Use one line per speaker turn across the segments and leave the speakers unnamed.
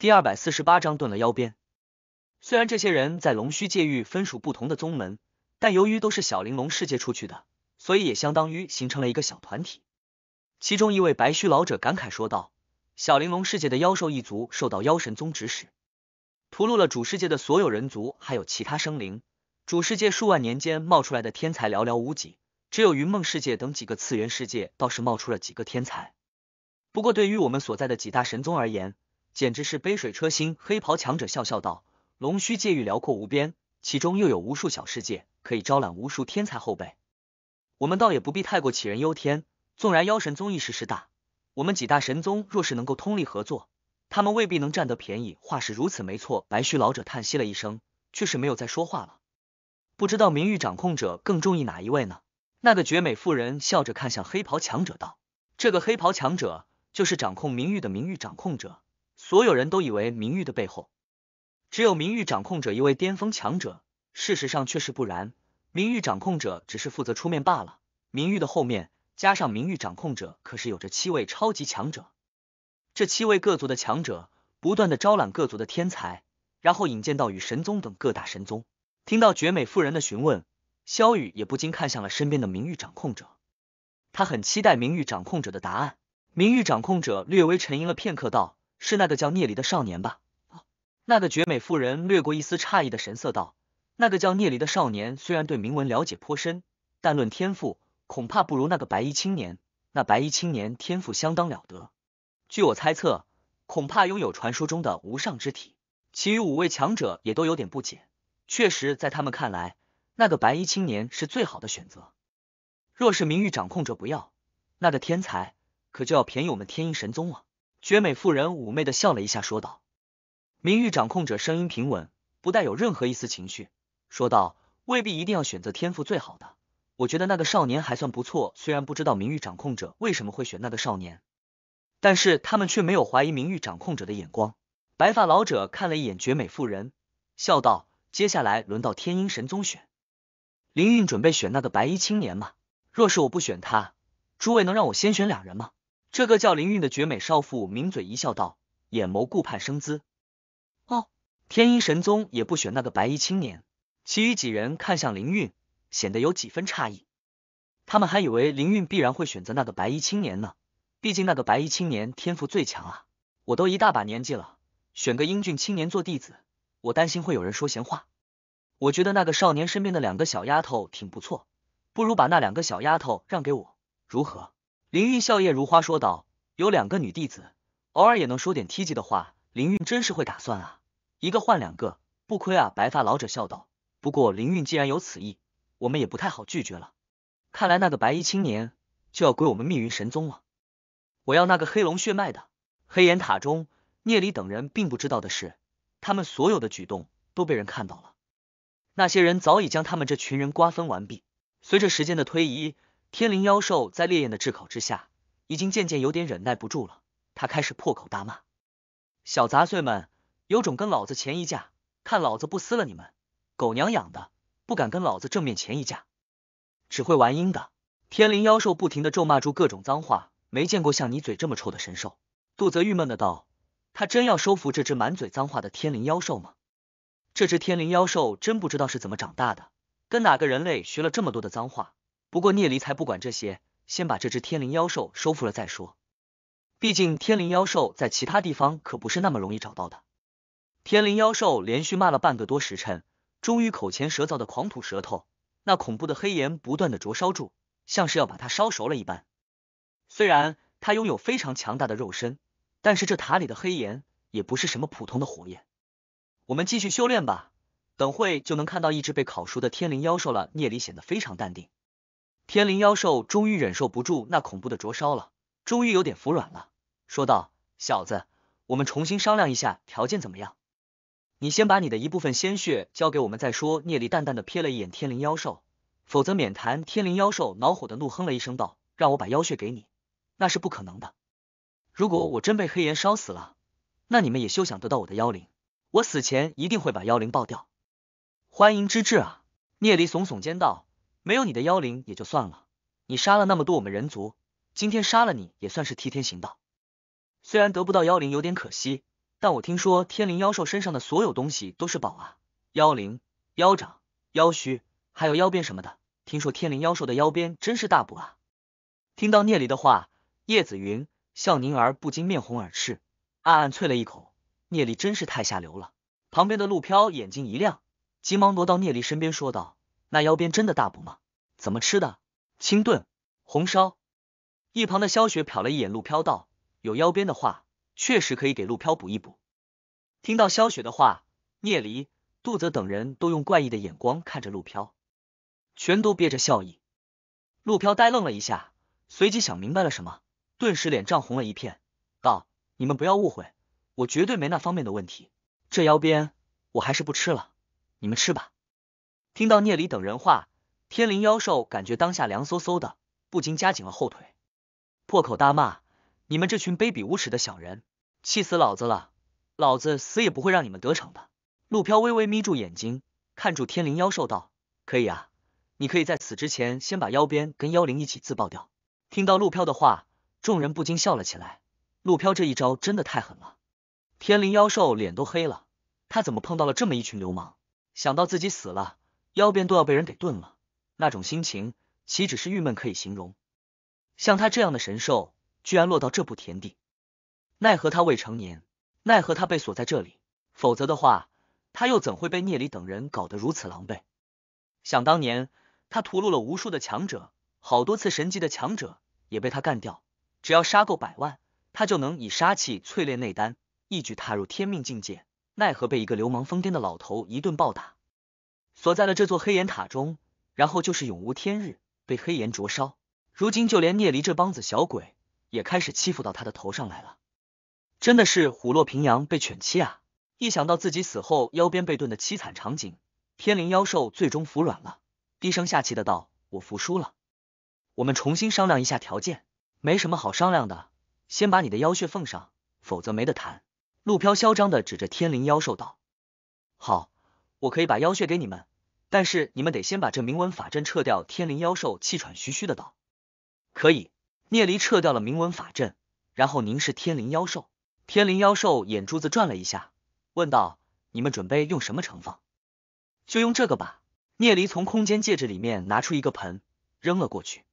第二百四十八章，顿了腰鞭。虽然这些人在龙须界域分属不同的宗门，但由于都是小玲珑世界出去的，所以也相当于形成了一个小团体。其中一位白须老者感慨说道：“小玲珑世界的妖兽一族受到妖神宗指使，屠戮了主世界的所有人族，还有其他生灵。主世界数万年间冒出来的天才寥寥无几，只有云梦世界等几个次元世界倒是冒出了几个天才。不过对于我们所在的几大神宗而言，”简直是杯水车薪。黑袍强者笑笑道：“龙须界域辽阔无边，其中又有无数小世界，可以招揽无数天才后辈。我们倒也不必太过杞人忧天。纵然妖神宗一时势大，我们几大神宗若是能够通力合作，他们未必能占得便宜。”话是如此，没错。白须老者叹息了一声，却是没有再说话了。不知道名誉掌控者更中意哪一位呢？那个绝美妇人笑着看向黑袍强者道：“这个黑袍强者就是掌控名誉的名誉掌控者。”所有人都以为名誉的背后只有名誉掌控者一位巅峰强者，事实上却是不然。名誉掌控者只是负责出面罢了。名誉的后面加上名誉掌控者，可是有着七位超级强者。这七位各族的强者不断的招揽各族的天才，然后引荐到与神宗等各大神宗。听到绝美妇人的询问，萧雨也不禁看向了身边的名誉掌控者，他很期待名誉掌控者的答案。名誉掌控者略微沉吟了片刻，道。是那个叫聂离的少年吧？那个绝美妇人掠过一丝诧异的神色，道：“那个叫聂离的少年虽然对铭文了解颇深，但论天赋，恐怕不如那个白衣青年。那白衣青年天赋相当了得，据我猜测，恐怕拥有传说中的无上之体。”其余五位强者也都有点不解。确实，在他们看来，那个白衣青年是最好的选择。若是名誉掌控者不要，那个天才可就要便宜我们天音神宗了。绝美妇人妩媚的笑了一下，说道：“名誉掌控者声音平稳，不带有任何一丝情绪，说道：未必一定要选择天赋最好的，我觉得那个少年还算不错。虽然不知道名誉掌控者为什么会选那个少年，但是他们却没有怀疑名誉掌控者的眼光。白发老者看了一眼绝美妇人，笑道：接下来轮到天鹰神宗选，灵韵准备选那个白衣青年吗？若是我不选他，诸位能让我先选两人吗？”这个叫林韵的绝美少妇抿嘴一笑，道：“眼眸顾盼生姿。”哦，天音神宗也不选那个白衣青年。其余几人看向林韵，显得有几分诧异。他们还以为林韵必然会选择那个白衣青年呢，毕竟那个白衣青年天赋最强啊。我都一大把年纪了，选个英俊青年做弟子，我担心会有人说闲话。我觉得那个少年身边的两个小丫头挺不错，不如把那两个小丫头让给我，如何？林韵笑靥如花说道：“有两个女弟子，偶尔也能说点梯级的话。林韵真是会打算啊，一个换两个，不亏啊。”白发老者笑道：“不过林韵既然有此意，我们也不太好拒绝了。看来那个白衣青年就要归我们密云神宗了。我要那个黑龙血脉的。”黑岩塔中，聂离等人并不知道的是，他们所有的举动都被人看到了。那些人早已将他们这群人瓜分完毕。随着时间的推移。天灵妖兽在烈焰的炙烤之下，已经渐渐有点忍耐不住了。他开始破口大骂：“小杂碎们，有种跟老子前一架，看老子不撕了你们！狗娘养的，不敢跟老子正面前一架，只会玩阴的！”天灵妖兽不停的咒骂出各种脏话，没见过像你嘴这么臭的神兽。杜泽郁闷的道：“他真要收服这只满嘴脏话的天灵妖兽吗？这只天灵妖兽真不知道是怎么长大的，跟哪个人类学了这么多的脏话。”不过聂离才不管这些，先把这只天灵妖兽收服了再说。毕竟天灵妖兽在其他地方可不是那么容易找到的。天灵妖兽连续骂了半个多时辰，终于口前舌燥的狂吐舌头，那恐怖的黑炎不断的灼烧住，像是要把它烧熟了一般。虽然它拥有非常强大的肉身，但是这塔里的黑炎也不是什么普通的火焰。我们继续修炼吧，等会就能看到一只被烤熟的天灵妖兽了。聂离显得非常淡定。天灵妖兽终于忍受不住那恐怖的灼烧了，终于有点服软了，说道：“小子，我们重新商量一下条件怎么样？你先把你的一部分鲜血交给我们再说。”聂离淡淡的瞥了一眼天灵妖兽，否则免谈。天灵妖兽恼火的怒哼了一声，道：“让我把妖血给你，那是不可能的。如果我真被黑炎烧死了，那你们也休想得到我的妖灵。我死前一定会把妖灵爆掉。”欢迎之至啊！聂离耸耸肩道。没有你的妖灵也就算了，你杀了那么多我们人族，今天杀了你也算是替天行道。虽然得不到妖灵有点可惜，但我听说天灵妖兽身上的所有东西都是宝啊，妖灵、妖掌、妖须，还有妖鞭什么的。听说天灵妖兽的妖鞭真是大补啊！听到聂离的话，叶子云、笑宁儿不禁面红耳赤，暗暗啐了一口。聂离真是太下流了。旁边的陆飘眼睛一亮，急忙挪到聂离身边说道。那腰鞭真的大补吗？怎么吃的？清炖、红烧。一旁的萧雪瞟了一眼陆飘，道：“有腰鞭的话，确实可以给陆飘补一补。”听到萧雪的话，聂离、杜泽等人都用怪异的眼光看着陆飘，全都憋着笑意。陆飘呆愣了一下，随即想明白了什么，顿时脸涨红了一片，道：“你们不要误会，我绝对没那方面的问题。这腰鞭我还是不吃了，你们吃吧。”听到聂离等人话，天灵妖兽感觉当下凉飕飕的，不禁夹紧了后腿，破口大骂：“你们这群卑鄙无耻的小人，气死老子了！老子死也不会让你们得逞的！”陆飘微微眯住眼睛，看住天灵妖兽道：“可以啊，你可以在此之前先把妖鞭跟妖灵一起自爆掉。”听到陆飘的话，众人不禁笑了起来。陆飘这一招真的太狠了，天灵妖兽脸都黑了。他怎么碰到了这么一群流氓？想到自己死了。腰鞭都要被人给炖了，那种心情岂止是郁闷可以形容？像他这样的神兽，居然落到这步田地，奈何他未成年，奈何他被锁在这里，否则的话，他又怎会被聂离等人搞得如此狼狈？想当年，他屠戮了无数的强者，好多次神级的强者也被他干掉，只要杀够百万，他就能以杀气淬炼内丹，一举踏入天命境界。奈何被一个流氓疯癫的老头一顿暴打。锁在了这座黑岩塔中，然后就是永无天日，被黑岩灼烧。如今就连聂离这帮子小鬼也开始欺负到他的头上来了，真的是虎落平阳被犬欺啊！一想到自己死后腰边被炖的凄惨场景，天灵妖兽最终服软了，低声下气的道：“我服输了，我们重新商量一下条件。”“没什么好商量的，先把你的妖血奉上，否则没得谈。”陆飘嚣张的指着天灵妖兽道：“好，我可以把妖血给你们。”但是你们得先把这铭文法阵撤掉。天灵妖兽气喘吁吁的道：“可以。”聂离撤掉了铭文法阵，然后凝视天灵妖兽。天灵妖兽眼珠子转了一下，问道：“你们准备用什么惩罚？就用这个吧。”聂离从空间戒指里面拿出一个盆，扔了过去。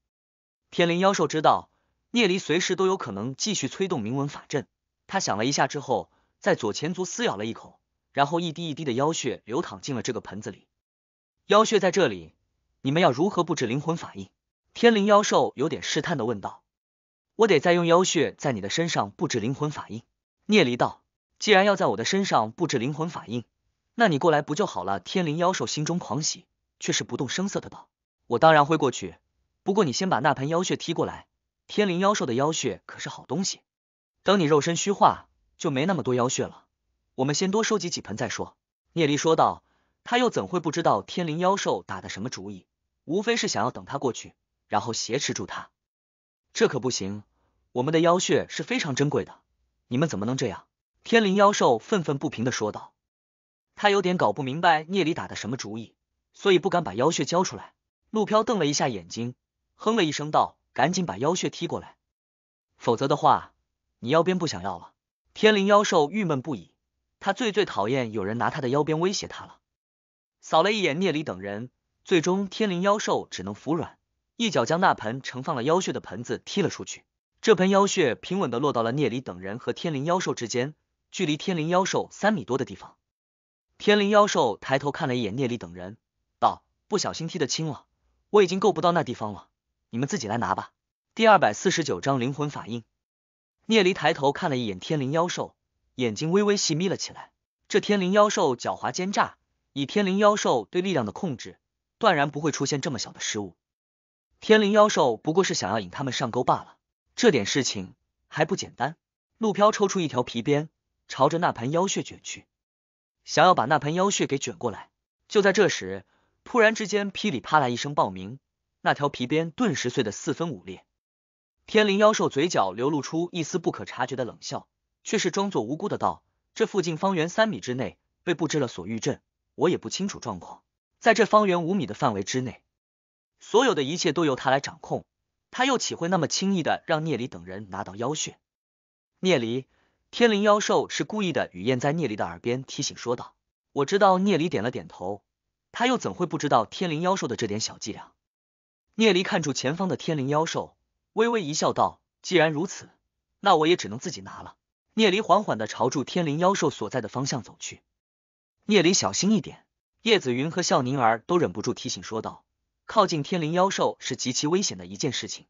天灵妖兽知道聂离随时都有可能继续催动铭文法阵，他想了一下之后，在左前足撕咬了一口，然后一滴一滴的妖血流淌进了这个盆子里。妖血在这里，你们要如何布置灵魂法印？天灵妖兽有点试探的问道。我得再用妖血在你的身上布置灵魂法印。聂离道。既然要在我的身上布置灵魂法印，那你过来不就好了？天灵妖兽心中狂喜，却是不动声色的道。我当然会过去，不过你先把那盆妖血踢过来。天灵妖兽的妖血可是好东西，等你肉身虚化，就没那么多妖血了。我们先多收集几盆再说。聂离说道。他又怎会不知道天灵妖兽打的什么主意？无非是想要等他过去，然后挟持住他。这可不行！我们的妖血是非常珍贵的，你们怎么能这样？天灵妖兽愤愤不平的说道。他有点搞不明白聂离打的什么主意，所以不敢把妖血交出来。陆飘瞪了一下眼睛，哼了一声道：“赶紧把妖血踢过来，否则的话，你腰鞭不想要了。”天灵妖兽郁闷不已，他最最讨厌有人拿他的腰鞭威胁他了。扫了一眼聂离等人，最终天灵妖兽只能服软，一脚将那盆盛放了妖血的盆子踢了出去。这盆妖血平稳的落到了聂离等人和天灵妖兽之间，距离天灵妖兽三米多的地方。天灵妖兽抬头看了一眼聂离等人，道：“不小心踢得轻了，我已经够不到那地方了，你们自己来拿吧。”第二百四十九章灵魂法印。聂离抬头看了一眼天灵妖兽，眼睛微微细眯了起来。这天灵妖兽狡猾奸诈。以天灵妖兽对力量的控制，断然不会出现这么小的失误。天灵妖兽不过是想要引他们上钩罢了，这点事情还不简单？陆飘抽出一条皮鞭，朝着那盘妖血卷去，想要把那盆妖血给卷过来。就在这时，突然之间，噼里啪啦一声爆鸣，那条皮鞭顿时碎得四分五裂。天灵妖兽嘴角流露出一丝不可察觉的冷笑，却是装作无辜的道：“这附近方圆三米之内被布置了锁玉阵。”我也不清楚状况，在这方圆五米的范围之内，所有的一切都由他来掌控，他又岂会那么轻易的让聂离等人拿到妖血？聂离，天灵妖兽是故意的。雨燕在聂离的耳边提醒说道。我知道，聂离点了点头，他又怎会不知道天灵妖兽的这点小伎俩？聂离看住前方的天灵妖兽，微微一笑，道：“既然如此，那我也只能自己拿了。”聂离缓缓的朝住天灵妖兽所在的方向走去。聂离小心一点，叶子云和笑宁儿都忍不住提醒说道：“靠近天灵妖兽是极其危险的一件事情。”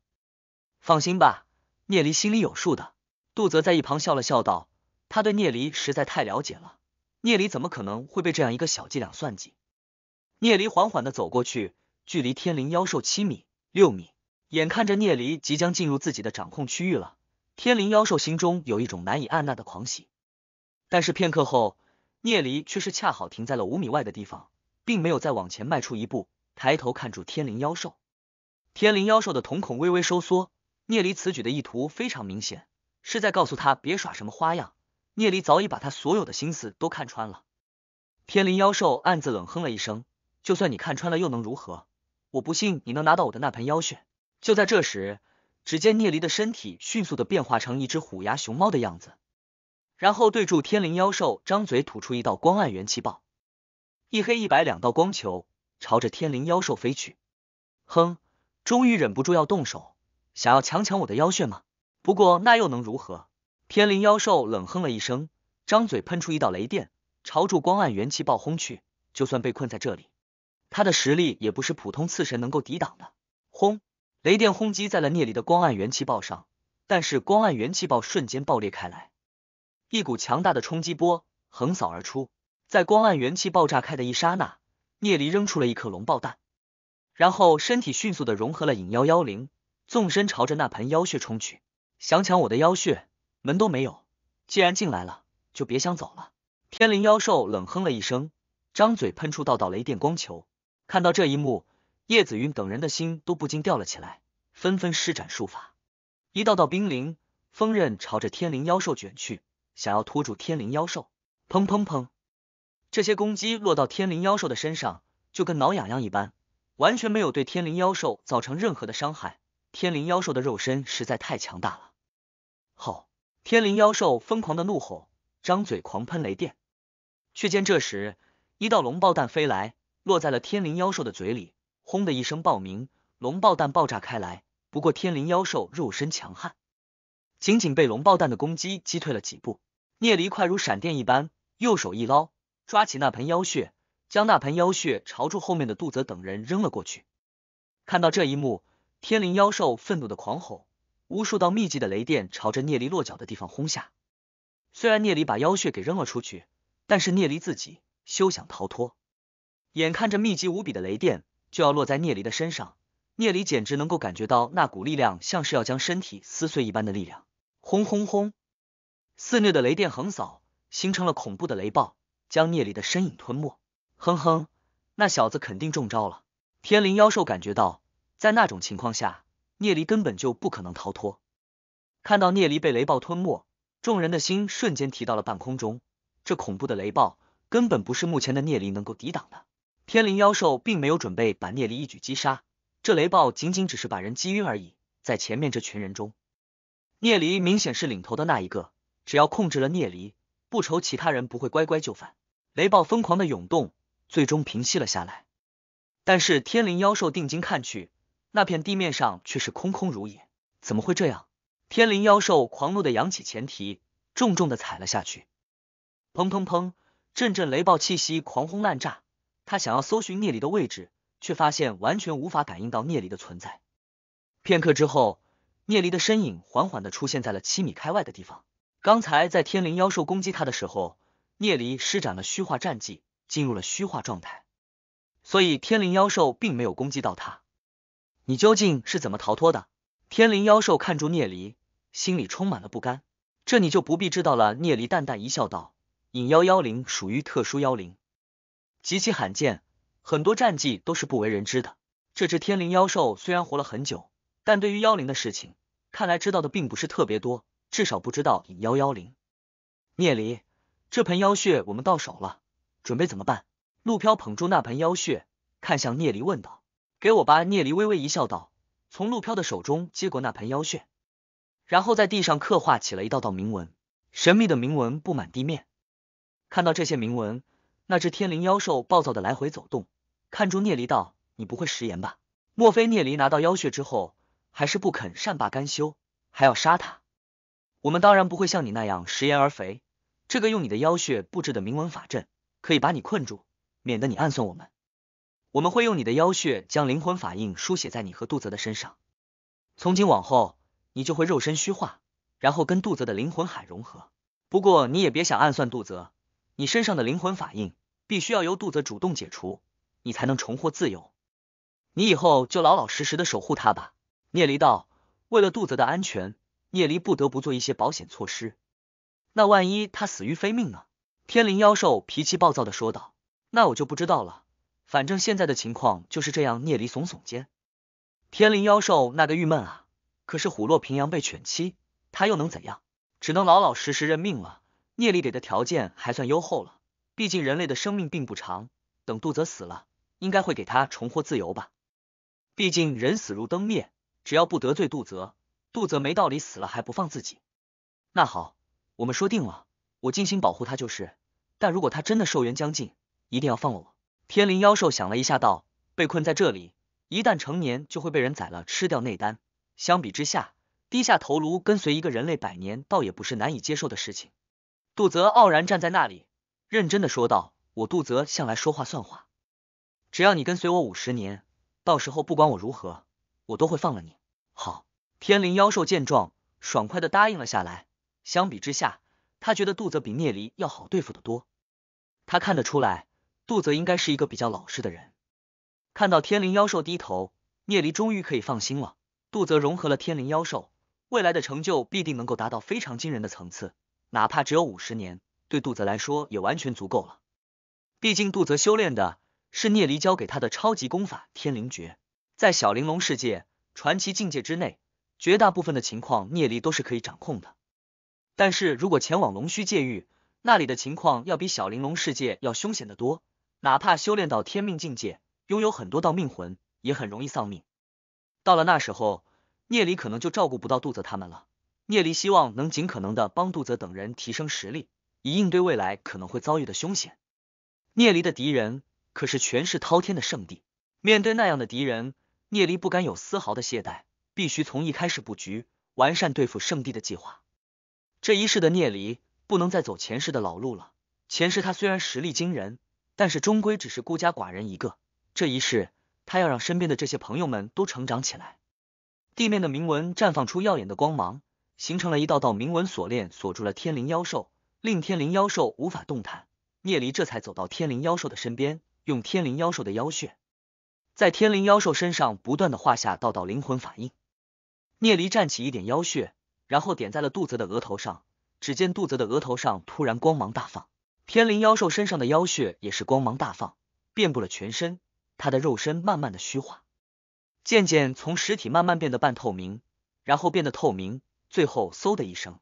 放心吧，聂离心里有数的。杜泽在一旁笑了笑道：“他对聂离实在太了解了，聂离怎么可能会被这样一个小伎俩算计？”聂离缓缓的走过去，距离天灵妖兽七米、六米，眼看着聂离即将进入自己的掌控区域了，天灵妖兽心中有一种难以按捺的狂喜，但是片刻后。聂离却是恰好停在了五米外的地方，并没有再往前迈出一步，抬头看住天灵妖兽。天灵妖兽的瞳孔微微收缩，聂离此举的意图非常明显，是在告诉他别耍什么花样。聂离早已把他所有的心思都看穿了。天灵妖兽暗自冷哼了一声，就算你看穿了又能如何？我不信你能拿到我的那盆妖血。就在这时，只见聂离的身体迅速的变化成一只虎牙熊猫的样子。然后对住天灵妖兽，张嘴吐出一道光暗元气爆，一黑一白两道光球朝着天灵妖兽飞去。哼，终于忍不住要动手，想要强抢我的妖血吗？不过那又能如何？天灵妖兽冷哼了一声，张嘴喷出一道雷电，朝住光暗元气爆轰去。就算被困在这里，他的实力也不是普通次神能够抵挡的。轰，雷电轰击在了聂离的光暗元气爆上，但是光暗元气爆瞬间爆裂开来。一股强大的冲击波横扫而出，在光暗元气爆炸开的一刹那，聂离扔出了一颗龙爆弹，然后身体迅速的融合了影妖妖灵，纵身朝着那盆妖血冲去。想抢我的妖血，门都没有！既然进来了，就别想走了。天灵妖兽冷哼了一声，张嘴喷出道道雷电光球。看到这一幕，叶子云等人的心都不禁吊了起来，纷纷施展术法，一道道冰凌、风刃朝着天灵妖兽卷去。想要拖住天灵妖兽，砰砰砰，这些攻击落到天灵妖兽的身上，就跟挠痒痒一般，完全没有对天灵妖兽造成任何的伤害。天灵妖兽的肉身实在太强大了。吼！天灵妖兽疯狂的怒吼，张嘴狂喷雷电。却见这时，一道龙爆弹飞来，落在了天灵妖兽的嘴里，轰的一声爆鸣，龙爆弹爆炸开来。不过天灵妖兽肉身强悍。仅仅被龙爆弹的攻击击退了几步，聂离快如闪电一般，右手一捞，抓起那盆妖血，将那盆妖血朝住后面的杜泽等人扔了过去。看到这一幕，天灵妖兽愤怒的狂吼，无数道密集的雷电朝着聂离落脚的地方轰下。虽然聂离把妖血给扔了出去，但是聂离自己休想逃脱。眼看着密集无比的雷电就要落在聂离的身上，聂离简直能够感觉到那股力量像是要将身体撕碎一般的力量。轰轰轰！肆虐的雷电横扫，形成了恐怖的雷暴，将聂离的身影吞没。哼哼，那小子肯定中招了。天灵妖兽感觉到，在那种情况下，聂离根本就不可能逃脱。看到聂离被雷暴吞没，众人的心瞬间提到了半空中。这恐怖的雷暴根本不是目前的聂离能够抵挡的。天灵妖兽并没有准备把聂离一举击杀，这雷暴仅仅只是把人击晕而已。在前面这群人中。聂离明显是领头的那一个，只要控制了聂离，不愁其他人不会乖乖就范。雷暴疯狂的涌动，最终平息了下来。但是天灵妖兽定睛看去，那片地面上却是空空如也。怎么会这样？天灵妖兽狂怒的扬起前蹄，重重的踩了下去。砰砰砰，阵阵雷暴气息狂轰滥炸。他想要搜寻聂离的位置，却发现完全无法感应到聂离的存在。片刻之后。聂离的身影缓缓的出现在了七米开外的地方。刚才在天灵妖兽攻击他的时候，聂离施展了虚化战技，进入了虚化状态，所以天灵妖兽并没有攻击到他。你究竟是怎么逃脱的？天灵妖兽看住聂离，心里充满了不甘。这你就不必知道了。聂离淡淡一笑，道：“隐妖妖灵属于特殊妖灵，极其罕见，很多战绩都是不为人知的。这只天灵妖兽虽然活了很久。”但对于妖灵的事情，看来知道的并不是特别多，至少不知道引幺幺零。聂离，这盆妖血我们到手了，准备怎么办？陆飘捧住那盆妖血，看向聂离问道：“给我吧。”聂离微微一笑，道：“从陆飘的手中接过那盆妖血，然后在地上刻画起了一道道铭文，神秘的铭文布满地面。看到这些铭文，那只天灵妖兽暴躁的来回走动，看住聂离道：“你不会食言吧？莫非聂离拿到妖血之后？”还是不肯善罢甘休，还要杀他。我们当然不会像你那样食言而肥。这个用你的妖血布置的铭文法阵，可以把你困住，免得你暗算我们。我们会用你的妖血将灵魂法印书写在你和杜泽的身上。从今往后，你就会肉身虚化，然后跟杜泽的灵魂海融合。不过你也别想暗算杜泽，你身上的灵魂法印必须要由杜泽主动解除，你才能重获自由。你以后就老老实实的守护他吧。聂离道：“为了杜泽的安全，聂离不得不做一些保险措施。那万一他死于非命呢？”天灵妖兽脾气暴躁的说道：“那我就不知道了。反正现在的情况就是这样。”聂离耸耸肩。天灵妖兽那个郁闷啊！可是虎落平阳被犬欺，他又能怎样？只能老老实实认命了。聂离给的条件还算优厚了，毕竟人类的生命并不长。等杜泽死了，应该会给他重获自由吧？毕竟人死如灯灭。只要不得罪杜泽，杜泽没道理死了还不放自己。那好，我们说定了，我尽心保护他就是。但如果他真的寿元将尽，一定要放了我。天灵妖兽想了一下，道：“被困在这里，一旦成年就会被人宰了，吃掉内丹。相比之下，低下头颅跟随一个人类百年，倒也不是难以接受的事情。”杜泽傲然站在那里，认真的说道：“我杜泽向来说话算话，只要你跟随我五十年，到时候不管我如何。”我都会放了你。好，天灵妖兽见状，爽快的答应了下来。相比之下，他觉得杜泽比聂离要好对付的多。他看得出来，杜泽应该是一个比较老实的人。看到天灵妖兽低头，聂离终于可以放心了。杜泽融合了天灵妖兽，未来的成就必定能够达到非常惊人的层次。哪怕只有五十年，对杜泽来说也完全足够了。毕竟杜泽修炼的是聂离教给他的超级功法《天灵诀》。在小玲珑世界传奇境界之内，绝大部分的情况聂离都是可以掌控的。但是如果前往龙须界域，那里的情况要比小玲珑世界要凶险的多。哪怕修炼到天命境界，拥有很多道命魂，也很容易丧命。到了那时候，聂离可能就照顾不到杜泽他们了。聂离希望能尽可能的帮杜泽等人提升实力，以应对未来可能会遭遇的凶险。聂离的敌人可是权势滔天的圣地，面对那样的敌人。聂离不敢有丝毫的懈怠，必须从一开始布局，完善对付圣地的计划。这一世的聂离不能再走前世的老路了。前世他虽然实力惊人，但是终归只是孤家寡人一个。这一世，他要让身边的这些朋友们都成长起来。地面的铭文绽放出耀眼的光芒，形成了一道道铭文锁链，锁住了天灵妖兽，令天灵妖兽无法动弹。聂离这才走到天灵妖兽的身边，用天灵妖兽的妖血。在天灵妖兽身上不断的画下道道灵魂法印，聂离站起一点妖血，然后点在了杜泽的额头上。只见杜泽的额头上突然光芒大放，天灵妖兽身上的妖血也是光芒大放，遍布了全身。他的肉身慢慢的虚化，渐渐从实体慢慢变得半透明，然后变得透明，最后嗖的一声，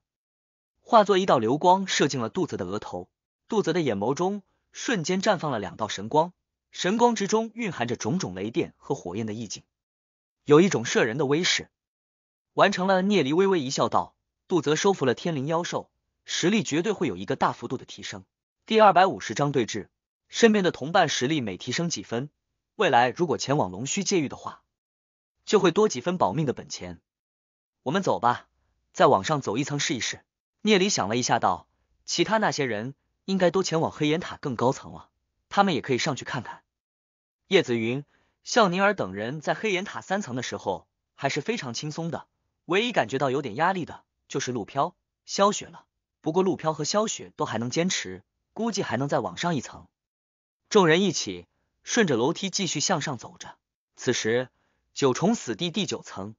化作一道流光射进了杜泽的额头。杜泽的眼眸中瞬间绽放了两道神光。神光之中蕴含着种种雷电和火焰的意境，有一种慑人的威势。完成了，聂离微微一笑道：“杜泽收服了天灵妖兽，实力绝对会有一个大幅度的提升。”第二百五十章对峙，身边的同伴实力每提升几分，未来如果前往龙须界域的话，就会多几分保命的本钱。我们走吧，再往上走一层试一试。聂离想了一下，道：“其他那些人应该都前往黑岩塔更高层了，他们也可以上去看看。”叶子云、向宁儿等人在黑岩塔三层的时候还是非常轻松的，唯一感觉到有点压力的就是陆飘、萧雪了。不过陆飘和萧雪都还能坚持，估计还能再往上一层。众人一起顺着楼梯继续向上走着。此时，九重死地第九层，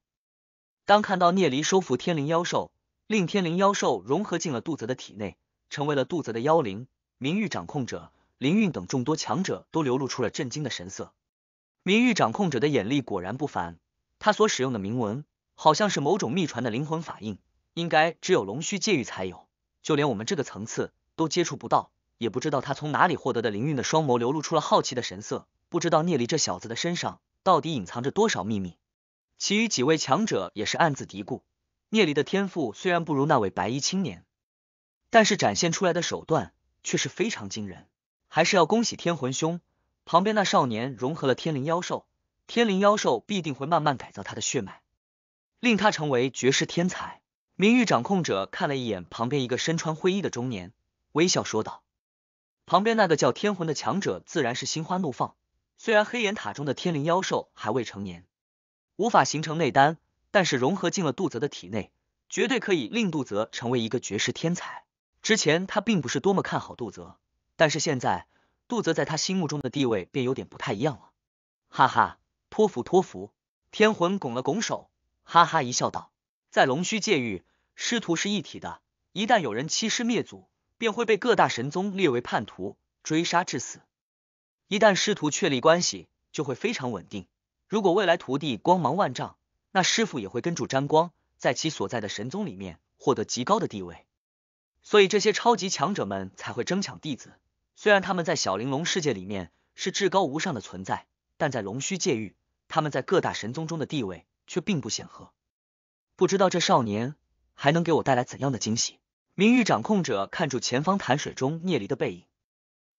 当看到聂离收服天灵妖兽，令天灵妖兽融合进了杜泽的体内，成为了杜泽的妖灵名誉掌控者。林韵等众多强者都流露出了震惊的神色。明玉掌控者的眼力果然不凡，他所使用的铭文好像是某种秘传的灵魂法印，应该只有龙须界域才有，就连我们这个层次都接触不到。也不知道他从哪里获得的。灵韵的双眸流露出了好奇的神色，不知道聂离这小子的身上到底隐藏着多少秘密。其余几位强者也是暗自嘀咕：聂离的天赋虽然不如那位白衣青年，但是展现出来的手段却是非常惊人。还是要恭喜天魂兄，旁边那少年融合了天灵妖兽，天灵妖兽必定会慢慢改造他的血脉，令他成为绝世天才。名誉掌控者看了一眼旁边一个身穿灰衣的中年，微笑说道。旁边那个叫天魂的强者自然是心花怒放。虽然黑岩塔中的天灵妖兽还未成年，无法形成内丹，但是融合进了杜泽的体内，绝对可以令杜泽成为一个绝世天才。之前他并不是多么看好杜泽。但是现在，杜泽在他心目中的地位便有点不太一样了。哈哈，托福托福！天魂拱了拱手，哈哈一笑道：“在龙虚界域，师徒是一体的。一旦有人欺师灭祖，便会被各大神宗列为叛徒，追杀致死。一旦师徒确立关系，就会非常稳定。如果未来徒弟光芒万丈，那师傅也会跟住沾光，在其所在的神宗里面获得极高的地位。所以这些超级强者们才会争抢弟子。”虽然他们在小玲珑世界里面是至高无上的存在，但在龙须界域，他们在各大神宗中的地位却并不显赫。不知道这少年还能给我带来怎样的惊喜？明玉掌控者看住前方潭水中聂离的背影，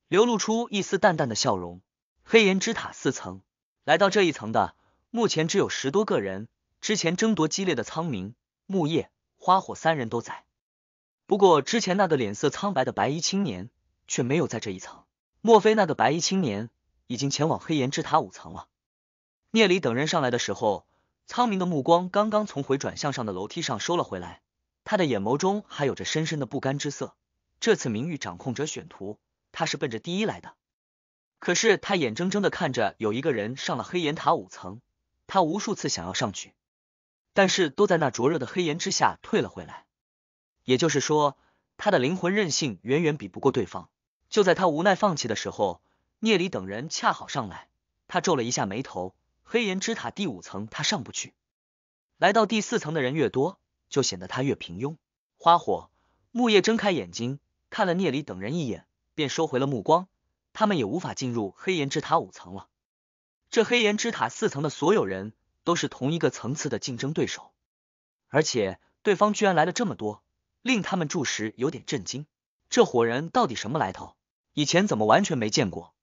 流露出一丝淡淡的笑容。黑岩之塔四层，来到这一层的目前只有十多个人。之前争夺激烈的苍明、木叶、花火三人都在，不过之前那个脸色苍白的白衣青年。却没有在这一层。莫非那个白衣青年已经前往黑岩之塔五层了？聂离等人上来的时候，苍明的目光刚刚从回转向上的楼梯上收了回来，他的眼眸中还有着深深的不甘之色。这次名誉掌控者选图，他是奔着第一来的。可是他眼睁睁的看着有一个人上了黑岩塔五层，他无数次想要上去，但是都在那灼热的黑岩之下退了回来。也就是说，他的灵魂韧性远远比不过对方。就在他无奈放弃的时候，聂离等人恰好上来。他皱了一下眉头，黑岩之塔第五层他上不去。来到第四层的人越多，就显得他越平庸。花火、木叶睁开眼睛，看了聂离等人一眼，便收回了目光。他们也无法进入黑岩之塔五层了。这黑岩之塔四层的所有人都是同一个层次的竞争对手，而且对方居然来了这么多，令他们住时有点震惊。这伙人到底什么来头？以前怎么完全没见过？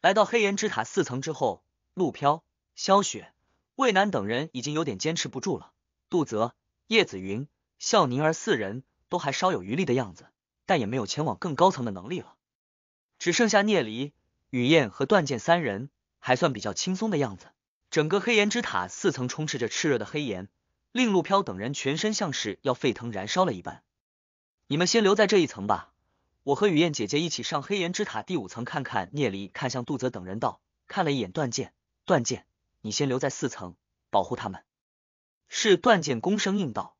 来到黑岩之塔四层之后，陆飘、萧雪、魏楠等人已经有点坚持不住了。杜泽、叶子云、笑宁儿四人都还稍有余力的样子，但也没有前往更高层的能力了。只剩下聂离、雨燕和断剑三人，还算比较轻松的样子。整个黑岩之塔四层充斥着炽热的黑岩，令陆飘等人全身像是要沸腾燃烧了一般。你们先留在这一层吧。我和雨燕姐姐一起上黑岩之塔第五层看看。聂离看向杜泽等人道，看了一眼断剑，断剑，你先留在四层保护他们。是断剑，躬声应道。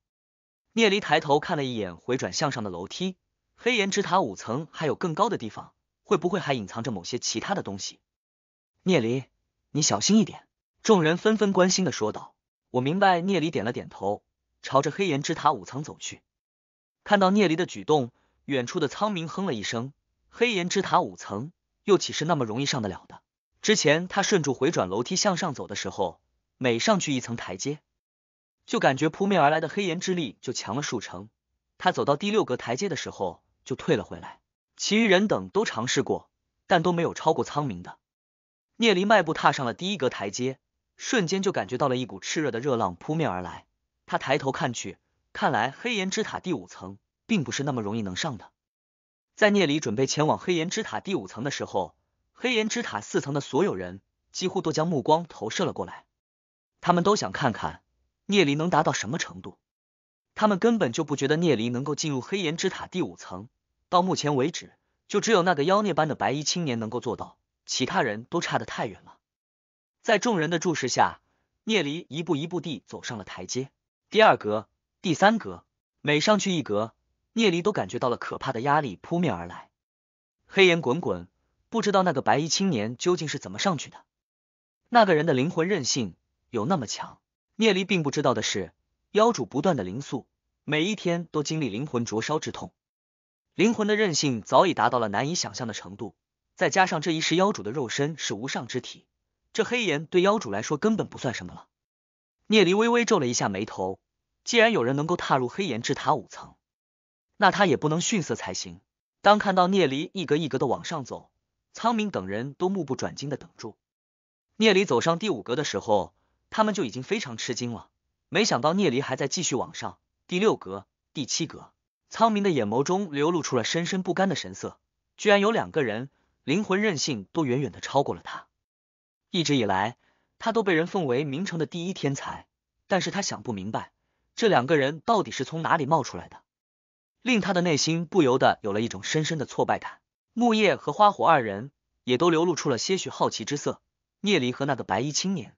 聂离抬头看了一眼回转向上的楼梯，黑岩之塔五层还有更高的地方，会不会还隐藏着某些其他的东西？聂离，你小心一点。众人纷纷关心的说道。我明白。聂离点了点头，朝着黑岩之塔五层走去。看到聂离的举动。远处的苍明哼了一声，黑岩之塔五层又岂是那么容易上得了的？之前他顺着回转楼梯向上走的时候，每上去一层台阶，就感觉扑面而来的黑岩之力就强了数成。他走到第六格台阶的时候，就退了回来。其余人等都尝试过，但都没有超过苍明的。聂离迈步踏上了第一格台阶，瞬间就感觉到了一股炽热的热浪扑面而来。他抬头看去，看来黑岩之塔第五层。并不是那么容易能上的。在聂离准备前往黑岩之塔第五层的时候，黑岩之塔四层的所有人几乎都将目光投射了过来，他们都想看看聂离能达到什么程度。他们根本就不觉得聂离能够进入黑岩之塔第五层，到目前为止，就只有那个妖孽般的白衣青年能够做到，其他人都差得太远了。在众人的注视下，聂离一步一步地走上了台阶，第二格，第三格，每上去一格。聂离都感觉到了可怕的压力扑面而来，黑烟滚滚，不知道那个白衣青年究竟是怎么上去的。那个人的灵魂韧性有那么强？聂离并不知道的是，妖主不断的灵速，每一天都经历灵魂灼烧之痛，灵魂的韧性早已达到了难以想象的程度。再加上这一世妖主的肉身是无上之体，这黑岩对妖主来说根本不算什么了。聂离微微皱了一下眉头，既然有人能够踏入黑岩之塔五层。那他也不能逊色才行。当看到聂离一格一格的往上走，苍明等人都目不转睛的等住。聂离走上第五格的时候，他们就已经非常吃惊了。没想到聂离还在继续往上，第六格、第七格，苍明的眼眸中流露出了深深不甘的神色。居然有两个人灵魂韧性都远远的超过了他。一直以来，他都被人奉为明城的第一天才，但是他想不明白，这两个人到底是从哪里冒出来的。令他的内心不由得有了一种深深的挫败感。木叶和花火二人也都流露出了些许好奇之色。聂离和那个白衣青年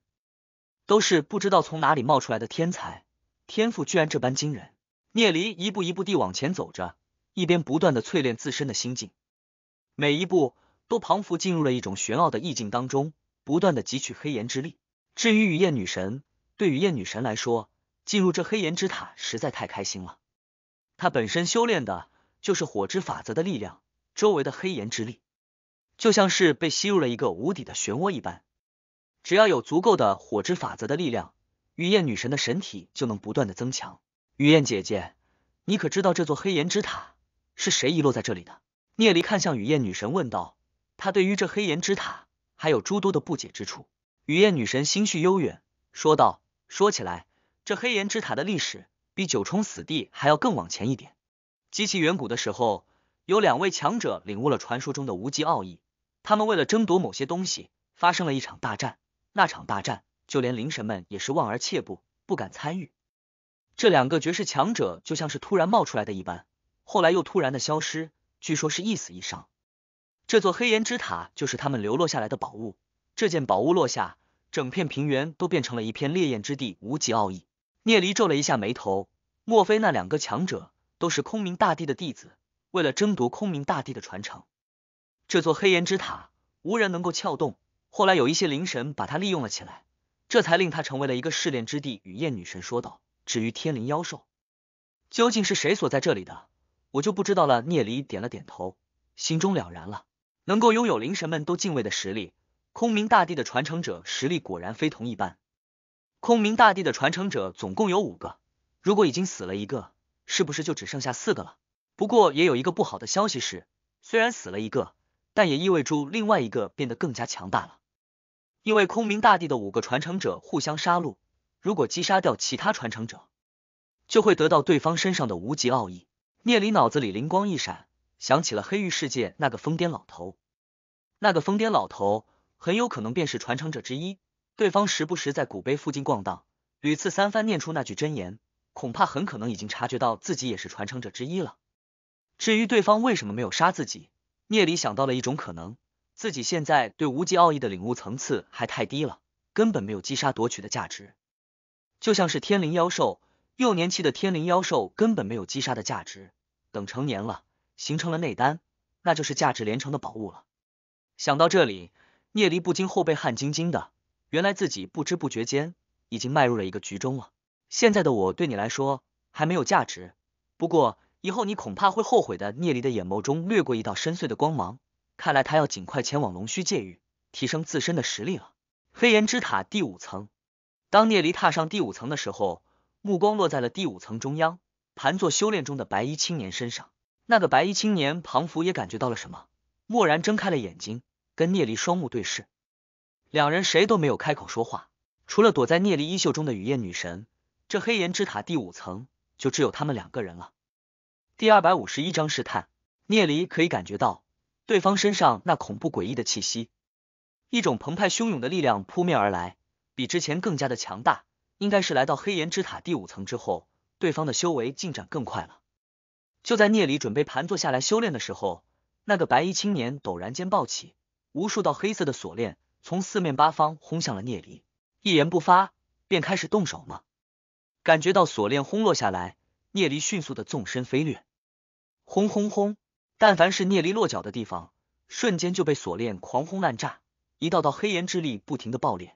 都是不知道从哪里冒出来的天才，天赋居然这般惊人。聂离一步一步地往前走着，一边不断地淬炼自身的心境，每一步都仿佛进入了一种玄奥的意境当中，不断地汲取黑岩之力。至于雨燕女神，对雨燕女神来说，进入这黑岩之塔实在太开心了。他本身修炼的就是火之法则的力量，周围的黑岩之力就像是被吸入了一个无底的漩涡一般。只要有足够的火之法则的力量，雨燕女神的神体就能不断的增强。雨燕姐姐，你可知道这座黑岩之塔是谁遗落在这里的？聂离看向雨燕女神问道，他对于这黑岩之塔还有诸多的不解之处。雨燕女神心绪悠远，说道：“说起来，这黑岩之塔的历史……”比九重死地还要更往前一点。极其远古的时候，有两位强者领悟了传说中的无极奥义。他们为了争夺某些东西，发生了一场大战。那场大战，就连灵神们也是望而却步，不敢参与。这两个绝世强者就像是突然冒出来的一般，后来又突然的消失。据说是一死一伤。这座黑岩之塔就是他们流落下来的宝物。这件宝物落下，整片平原都变成了一片烈焰之地。无极奥义。聂离皱了一下眉头，莫非那两个强者都是空明大帝的弟子？为了争夺空明大帝的传承，这座黑岩之塔无人能够撬动。后来有一些灵神把他利用了起来，这才令他成为了一个试炼之地。雨燕女神说道：“至于天灵妖兽，究竟是谁锁在这里的，我就不知道了。”聂离点了点头，心中了然了。能够拥有灵神们都敬畏的实力，空明大帝的传承者实力果然非同一般。空明大帝的传承者总共有五个，如果已经死了一个，是不是就只剩下四个了？不过也有一个不好的消息是，虽然死了一个，但也意味住另外一个变得更加强大了。因为空明大帝的五个传承者互相杀戮，如果击杀掉其他传承者，就会得到对方身上的无极奥义。聂离脑子里灵光一闪，想起了黑域世界那个疯癫老头，那个疯癫老头很有可能便是传承者之一。对方时不时在古碑附近逛荡，屡次三番念出那句真言，恐怕很可能已经察觉到自己也是传承者之一了。至于对方为什么没有杀自己，聂离想到了一种可能：自己现在对无极奥义的领悟层次还太低了，根本没有击杀夺取的价值。就像是天灵妖兽，幼年期的天灵妖兽根本没有击杀的价值，等成年了，形成了内丹，那就是价值连城的宝物了。想到这里，聂离不禁后背汗津津的。原来自己不知不觉间已经迈入了一个局中了。现在的我对你来说还没有价值，不过以后你恐怕会后悔的。聂离的眼眸中掠过一道深邃的光芒，看来他要尽快前往龙须界域，提升自身的实力了。黑岩之塔第五层，当聂离踏上第五层的时候，目光落在了第五层中央盘坐修炼中的白衣青年身上。那个白衣青年庞福也感觉到了什么，蓦然睁开了眼睛，跟聂离双目对视。两人谁都没有开口说话，除了躲在聂离衣袖中的雨燕女神，这黑岩之塔第五层就只有他们两个人了。第二百五十一章试探，聂离可以感觉到对方身上那恐怖诡异的气息，一种澎湃汹涌的力量扑面而来，比之前更加的强大。应该是来到黑岩之塔第五层之后，对方的修为进展更快了。就在聂离准备盘坐下来修炼的时候，那个白衣青年陡然间暴起，无数道黑色的锁链。从四面八方轰向了聂离，一言不发便开始动手了。感觉到锁链轰落下来，聂离迅速的纵身飞掠。轰轰轰！但凡是聂离落脚的地方，瞬间就被锁链狂轰滥炸，一道道黑岩之力不停的爆裂。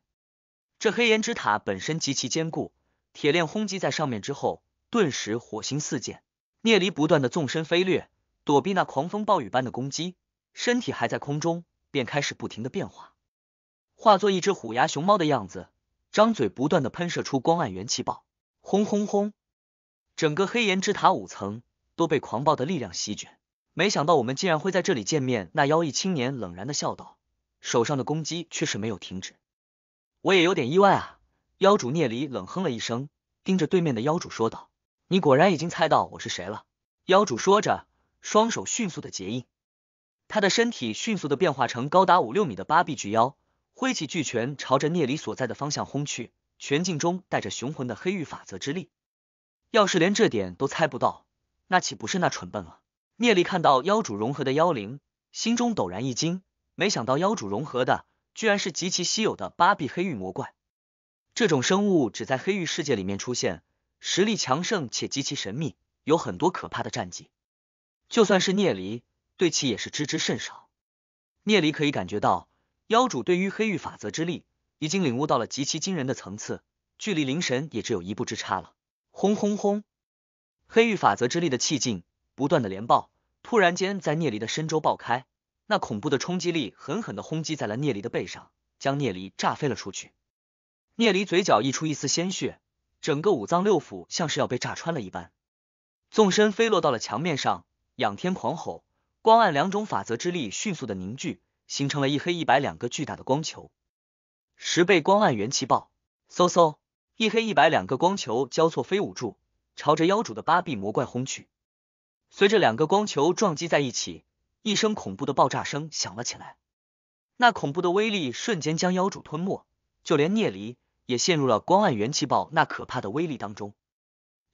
这黑岩之塔本身极其坚固，铁链轰击在上面之后，顿时火星四溅。聂离不断的纵身飞掠，躲避那狂风暴雨般的攻击，身体还在空中，便开始不停的变化。化作一只虎牙熊猫的样子，张嘴不断的喷射出光暗元气爆，轰轰轰！整个黑岩之塔五层都被狂暴的力量席卷。没想到我们竟然会在这里见面，那妖异青年冷然的笑道，手上的攻击却是没有停止。我也有点意外啊！妖主聂离冷哼了一声，盯着对面的妖主说道：“你果然已经猜到我是谁了。”妖主说着，双手迅速的结印，他的身体迅速的变化成高达五六米的八臂巨妖。挥起巨拳，朝着聂离所在的方向轰去，拳劲中带着雄浑的黑玉法则之力。要是连这点都猜不到，那岂不是那蠢笨了？聂离看到妖主融合的妖灵，心中陡然一惊，没想到妖主融合的居然是极其稀有的八臂黑玉魔怪。这种生物只在黑玉世界里面出现，实力强盛且极其神秘，有很多可怕的战绩。就算是聂离，对其也是知之甚少。聂离可以感觉到。妖主对于黑玉法则之力已经领悟到了极其惊人的层次，距离灵神也只有一步之差了。轰轰轰！黑玉法则之力的气劲不断的连爆，突然间在聂离的身周爆开，那恐怖的冲击力狠狠的轰击在了聂离的背上，将聂离炸飞了出去。聂离嘴角溢出一丝鲜血，整个五脏六腑像是要被炸穿了一般，纵身飞落到了墙面上，仰天狂吼，光暗两种法则之力迅速的凝聚。形成了一黑一白两个巨大的光球，十倍光暗元气爆，嗖嗖！一黑一白两个光球交错飞舞住，朝着妖主的八臂魔怪轰去。随着两个光球撞击在一起，一声恐怖的爆炸声响了起来。那恐怖的威力瞬间将妖主吞没，就连聂离也陷入了光暗元气爆那可怕的威力当中。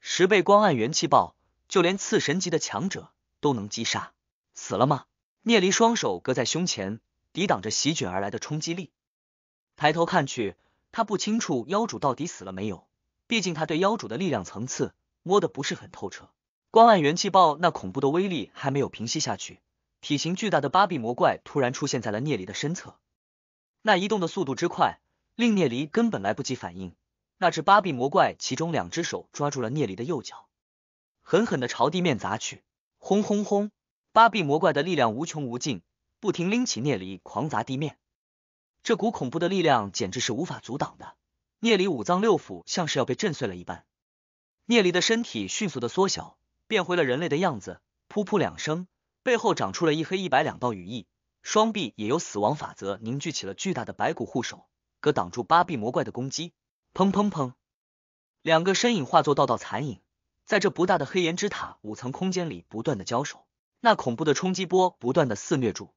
十倍光暗元气爆，就连次神级的强者都能击杀。死了吗？聂离双手搁在胸前。抵挡着席卷而来的冲击力，抬头看去，他不清楚妖主到底死了没有。毕竟他对妖主的力量层次摸得不是很透彻。光暗元气爆那恐怖的威力还没有平息下去，体型巨大的八臂魔怪突然出现在了聂离的身侧。那移动的速度之快，令聂离根本来不及反应。那只八臂魔怪其中两只手抓住了聂离的右脚，狠狠的朝地面砸去。轰轰轰！八臂魔怪的力量无穷无尽。不停拎起聂离，狂砸地面。这股恐怖的力量简直是无法阻挡的。聂离五脏六腑像是要被震碎了一般。聂离的身体迅速的缩小，变回了人类的样子。噗噗两声，背后长出了一黑一白两道羽翼，双臂也由死亡法则凝聚起了巨大的白骨护手，可挡住八臂魔怪的攻击。砰砰砰，两个身影化作道道残影，在这不大的黑岩之塔五层空间里不断的交手。那恐怖的冲击波不断的肆虐住。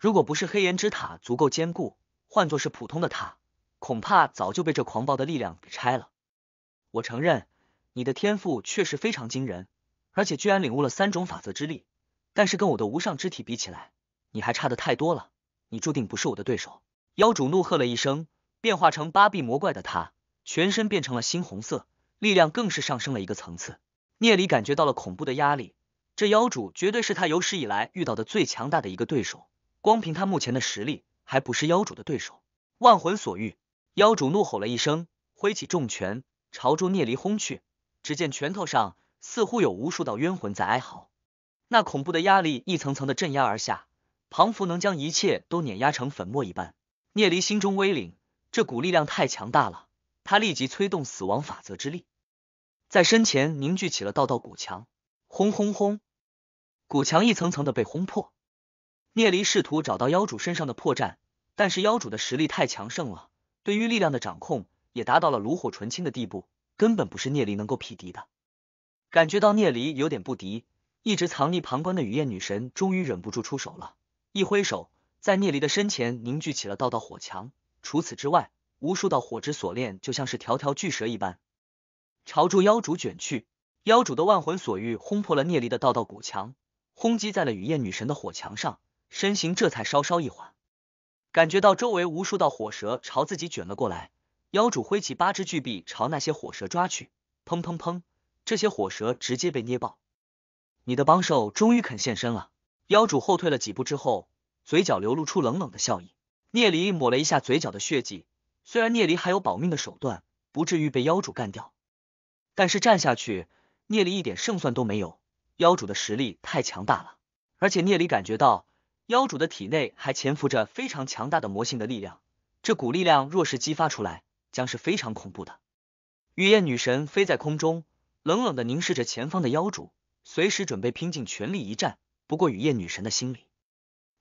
如果不是黑岩之塔足够坚固，换作是普通的塔，恐怕早就被这狂暴的力量给拆了。我承认，你的天赋确实非常惊人，而且居然领悟了三种法则之力，但是跟我的无上之体比起来，你还差的太多了。你注定不是我的对手。妖主怒喝了一声，变化成八臂魔怪的他，全身变成了猩红色，力量更是上升了一个层次。聂离感觉到了恐怖的压力，这妖主绝对是他有史以来遇到的最强大的一个对手。光凭他目前的实力，还不是妖主的对手。万魂所欲，妖主怒吼了一声，挥起重拳朝住聂离轰去。只见拳头上似乎有无数道冤魂在哀嚎，那恐怖的压力一层层的镇压而下，仿佛能将一切都碾压成粉末一般。聂离心中微凛，这股力量太强大了，他立即催动死亡法则之力，在身前凝聚起了道道古墙。轰轰轰，古墙一层层的被轰破。聂离试图找到妖主身上的破绽，但是妖主的实力太强盛了，对于力量的掌控也达到了炉火纯青的地步，根本不是聂离能够匹敌的。感觉到聂离有点不敌，一直藏匿旁观的雨燕女神终于忍不住出手了，一挥手，在聂离的身前凝聚起了道道火墙。除此之外，无数道火之锁链就像是条条巨蛇一般，朝住妖主卷去。妖主的万魂锁域轰破了聂离的道道骨墙，轰击在了雨燕女神的火墙上。身形这才稍稍一缓，感觉到周围无数道火蛇朝自己卷了过来。妖主挥起八只巨臂朝那些火蛇抓去，砰砰砰，这些火蛇直接被捏爆。你的帮手终于肯现身了。妖主后退了几步之后，嘴角流露出冷冷的笑意。聂离抹了一下嘴角的血迹，虽然聂离还有保命的手段，不至于被妖主干掉，但是战下去，聂离一点胜算都没有。妖主的实力太强大了，而且聂离感觉到。妖主的体内还潜伏着非常强大的魔性的力量，这股力量若是激发出来，将是非常恐怖的。雨燕女神飞在空中，冷冷的凝视着前方的妖主，随时准备拼尽全力一战。不过，雨燕女神的心里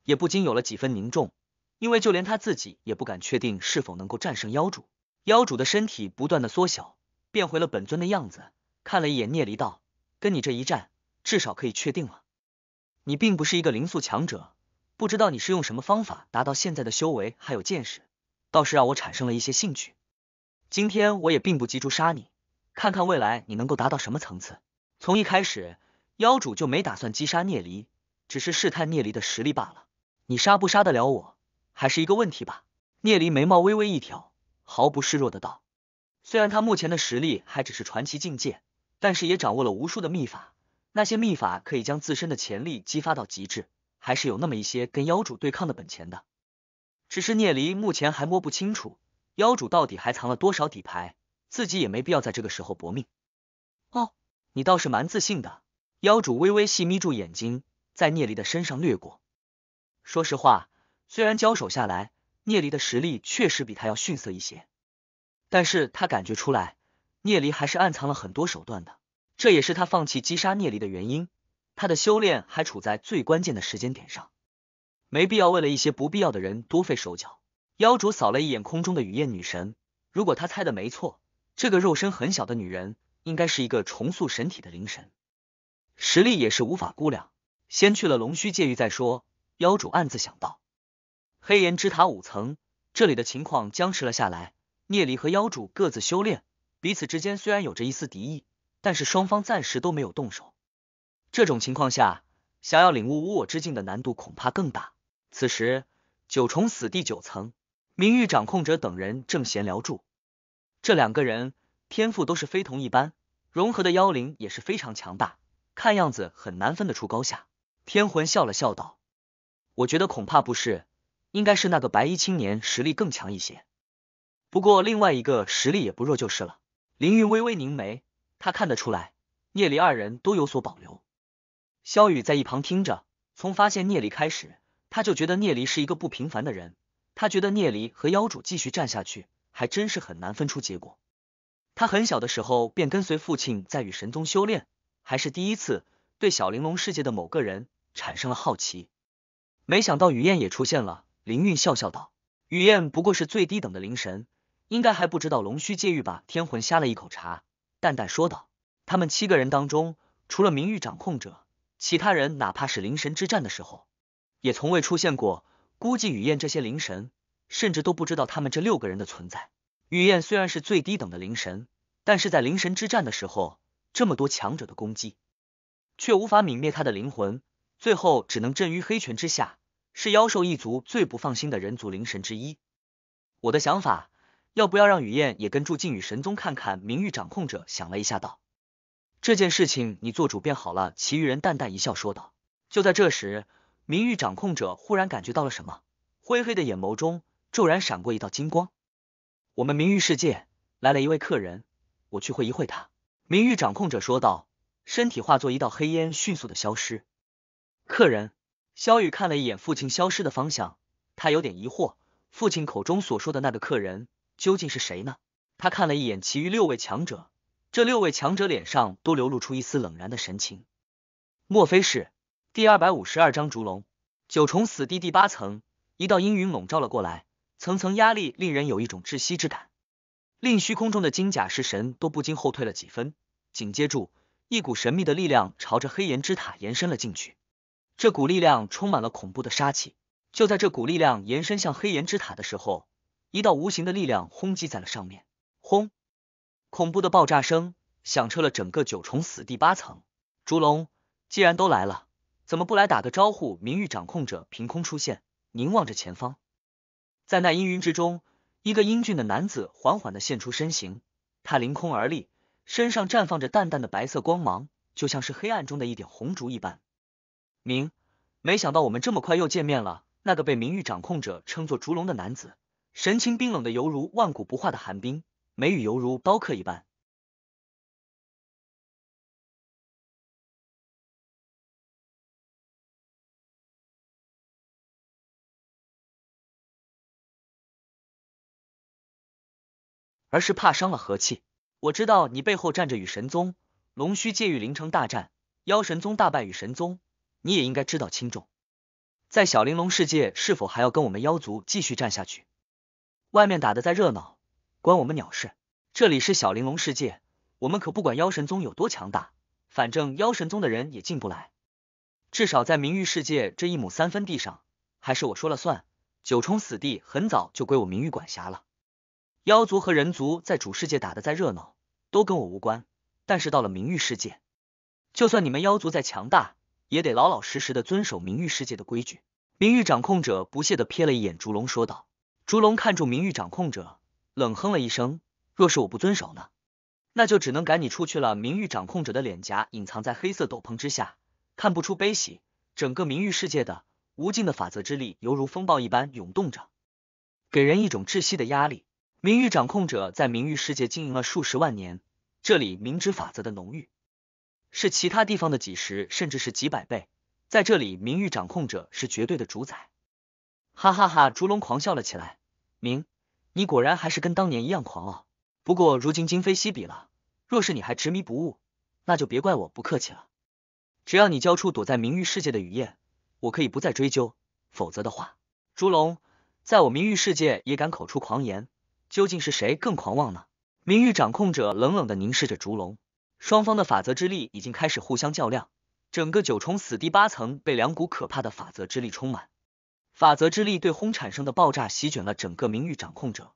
也不禁有了几分凝重，因为就连她自己也不敢确定是否能够战胜妖主。妖主的身体不断的缩小，变回了本尊的样子，看了一眼聂离道：“跟你这一战，至少可以确定了，你并不是一个灵素强者。”不知道你是用什么方法达到现在的修为还有见识，倒是让我产生了一些兴趣。今天我也并不急着杀你，看看未来你能够达到什么层次。从一开始，妖主就没打算击杀聂离，只是试探聂离的实力罢了。你杀不杀得了我，还是一个问题吧？聂离眉毛微微一挑，毫不示弱的道：“虽然他目前的实力还只是传奇境界，但是也掌握了无数的秘法，那些秘法可以将自身的潜力激发到极致。”还是有那么一些跟妖主对抗的本钱的，只是聂离目前还摸不清楚妖主到底还藏了多少底牌，自己也没必要在这个时候搏命。哦，你倒是蛮自信的。妖主微微细眯住眼睛，在聂离的身上掠过。说实话，虽然交手下来，聂离的实力确实比他要逊色一些，但是他感觉出来，聂离还是暗藏了很多手段的，这也是他放弃击杀聂离的原因。他的修炼还处在最关键的时间点上，没必要为了一些不必要的人多费手脚。妖主扫了一眼空中的雨燕女神，如果他猜的没错，这个肉身很小的女人应该是一个重塑神体的灵神，实力也是无法估量。先去了龙须界域再说。妖主暗自想到。黑岩之塔五层，这里的情况僵持了下来。聂离和妖主各自修炼，彼此之间虽然有着一丝敌意，但是双方暂时都没有动手。这种情况下，想要领悟无我之境的难度恐怕更大。此时，九重死地九层，明玉掌控者等人正闲聊著。这两个人天赋都是非同一般，融合的妖灵也是非常强大，看样子很难分得出高下。天魂笑了笑道：“我觉得恐怕不是，应该是那个白衣青年实力更强一些。不过另外一个实力也不弱就是了。”林玉微微凝眉，他看得出来，聂离二人都有所保留。萧雨在一旁听着，从发现聂离开始，他就觉得聂离是一个不平凡的人。他觉得聂离和妖主继续战下去，还真是很难分出结果。他很小的时候便跟随父亲在与神宗修炼，还是第一次对小玲珑世界的某个人产生了好奇。没想到雨燕也出现了。林韵笑笑道：“雨燕不过是最低等的灵神，应该还不知道龙须界域吧？”天魂呷了一口茶，淡淡说道：“他们七个人当中，除了名誉掌控者。”其他人哪怕是灵神之战的时候，也从未出现过。估计雨燕这些灵神，甚至都不知道他们这六个人的存在。雨燕虽然是最低等的灵神，但是在灵神之战的时候，这么多强者的攻击，却无法泯灭他的灵魂，最后只能震于黑拳之下，是妖兽一族最不放心的人族灵神之一。我的想法，要不要让雨燕也跟住进与神宗看看？名誉掌控者想了一下，道。这件事情你做主便好了。其余人淡淡一笑说道。就在这时，名誉掌控者忽然感觉到了什么，灰黑的眼眸中骤然闪过一道金光。我们名誉世界来了一位客人，我去会一会他。名誉掌控者说道，身体化作一道黑烟，迅速的消失。客人，萧雨看了一眼父亲消失的方向，他有点疑惑，父亲口中所说的那个客人究竟是谁呢？他看了一眼其余六位强者。这六位强者脸上都流露出一丝冷然的神情，莫非是？第二百五十二章烛龙，九重死地第八层，一道阴云笼罩了过来，层层压力令人有一种窒息之感，令虚空中的金甲式神都不禁后退了几分。紧接住，一股神秘的力量朝着黑岩之塔延伸了进去，这股力量充满了恐怖的杀气。就在这股力量延伸向黑岩之塔的时候，一道无形的力量轰击在了上面，轰！恐怖的爆炸声响彻了整个九重死地八层。烛龙，既然都来了，怎么不来打个招呼？明玉掌控者凭空出现，凝望着前方，在那阴云之中，一个英俊的男子缓缓的现出身形，他凌空而立，身上绽放着淡淡的白色光芒，就像是黑暗中的一点红烛一般。明，没想到我们这么快又见面了。那个被名誉掌控者称作烛龙的男子，神情冰冷的犹如万古不化的寒冰。眉宇犹如刀刻一般，而是怕伤了和气。我知道你背后站着雨神宗，龙须界与灵城大战，妖神宗大败雨神宗，你也应该知道轻重。在小玲珑世界，是否还要跟我们妖族继续战下去？外面打的再热闹。关我们鸟事！这里是小玲珑世界，我们可不管妖神宗有多强大，反正妖神宗的人也进不来。至少在明域世界这一亩三分地上，还是我说了算。九重死地很早就归我明玉管辖了。妖族和人族在主世界打的再热闹，都跟我无关。但是到了明玉世界，就算你们妖族再强大，也得老老实实的遵守明玉世界的规矩。明玉掌控者不屑的瞥了一眼烛龙，说道：“烛龙看住明玉掌控者。”冷哼了一声，若是我不遵守呢？那就只能赶你出去了。名誉掌控者的脸颊隐藏在黑色斗篷之下，看不出悲喜。整个名誉世界的无尽的法则之力犹如风暴一般涌动着，给人一种窒息的压力。名誉掌控者在名誉世界经营了数十万年，这里明知法则的浓郁是其他地方的几十甚至是几百倍，在这里名誉掌控者是绝对的主宰。哈哈哈！烛龙狂笑了起来，明。你果然还是跟当年一样狂傲，不过如今今非昔比了。若是你还执迷不悟，那就别怪我不客气了。只要你交出躲在名誉世界的雨燕，我可以不再追究。否则的话，烛龙在我名誉世界也敢口出狂言，究竟是谁更狂妄呢？名誉掌控者冷冷的凝视着烛龙，双方的法则之力已经开始互相较量，整个九重死地八层被两股可怕的法则之力充满。法则之力对轰产生的爆炸席卷了整个名誉掌控者。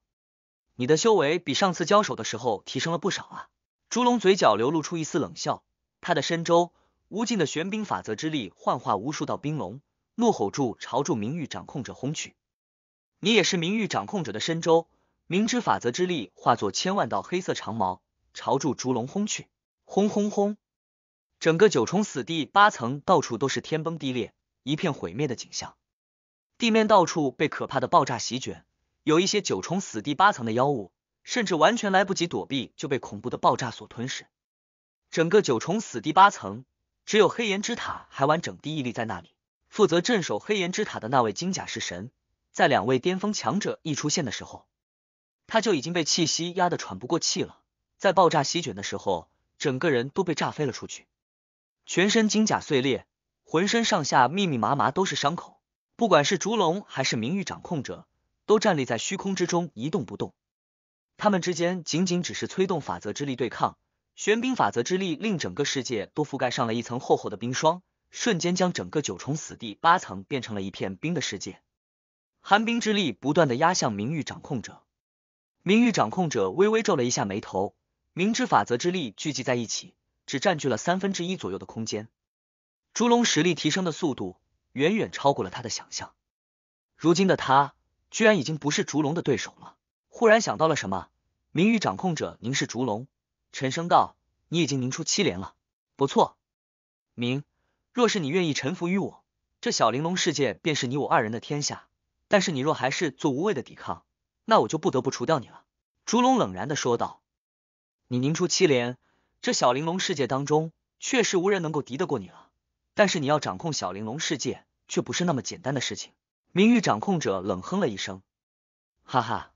你的修为比上次交手的时候提升了不少啊！朱龙嘴角流露出一丝冷笑，他的身周无尽的玄冰法则之力幻化无数道冰龙，怒吼住朝住名誉掌控者轰去。你也是名誉掌控者的身周，明知法则之力化作千万道黑色长矛朝住烛龙轰去。轰轰轰！整个九重死地八层到处都是天崩地裂，一片毁灭的景象。地面到处被可怕的爆炸席卷，有一些九重死地八层的妖物，甚至完全来不及躲避就被恐怖的爆炸所吞噬。整个九重死地八层，只有黑岩之塔还完整地屹立在那里。负责镇守黑岩之塔的那位金甲式神，在两位巅峰强者一出现的时候，他就已经被气息压得喘不过气了。在爆炸席卷的时候，整个人都被炸飞了出去，全身金甲碎裂，浑身上下密密麻麻都是伤口。不管是烛龙还是名誉掌控者，都站立在虚空之中一动不动。他们之间仅仅只是催动法则之力对抗，玄冰法则之力令整个世界都覆盖上了一层厚厚的冰霜，瞬间将整个九重死地八层变成了一片冰的世界。寒冰之力不断的压向名誉掌控者，名誉掌控者微微皱了一下眉头，明知法则之力聚集在一起，只占据了三分之一左右的空间。烛龙实力提升的速度。远远超过了他的想象，如今的他居然已经不是烛龙的对手了。忽然想到了什么，明玉掌控者凝视烛龙，沉声道：“你已经凝出七连了，不错。明，若是你愿意臣服于我，这小玲珑世界便是你我二人的天下。但是你若还是做无谓的抵抗，那我就不得不除掉你了。”烛龙冷然的说道：“你凝出七连，这小玲珑世界当中确实无人能够敌得过你了。”但是你要掌控小玲珑世界，却不是那么简单的事情。名誉掌控者冷哼了一声：“哈哈，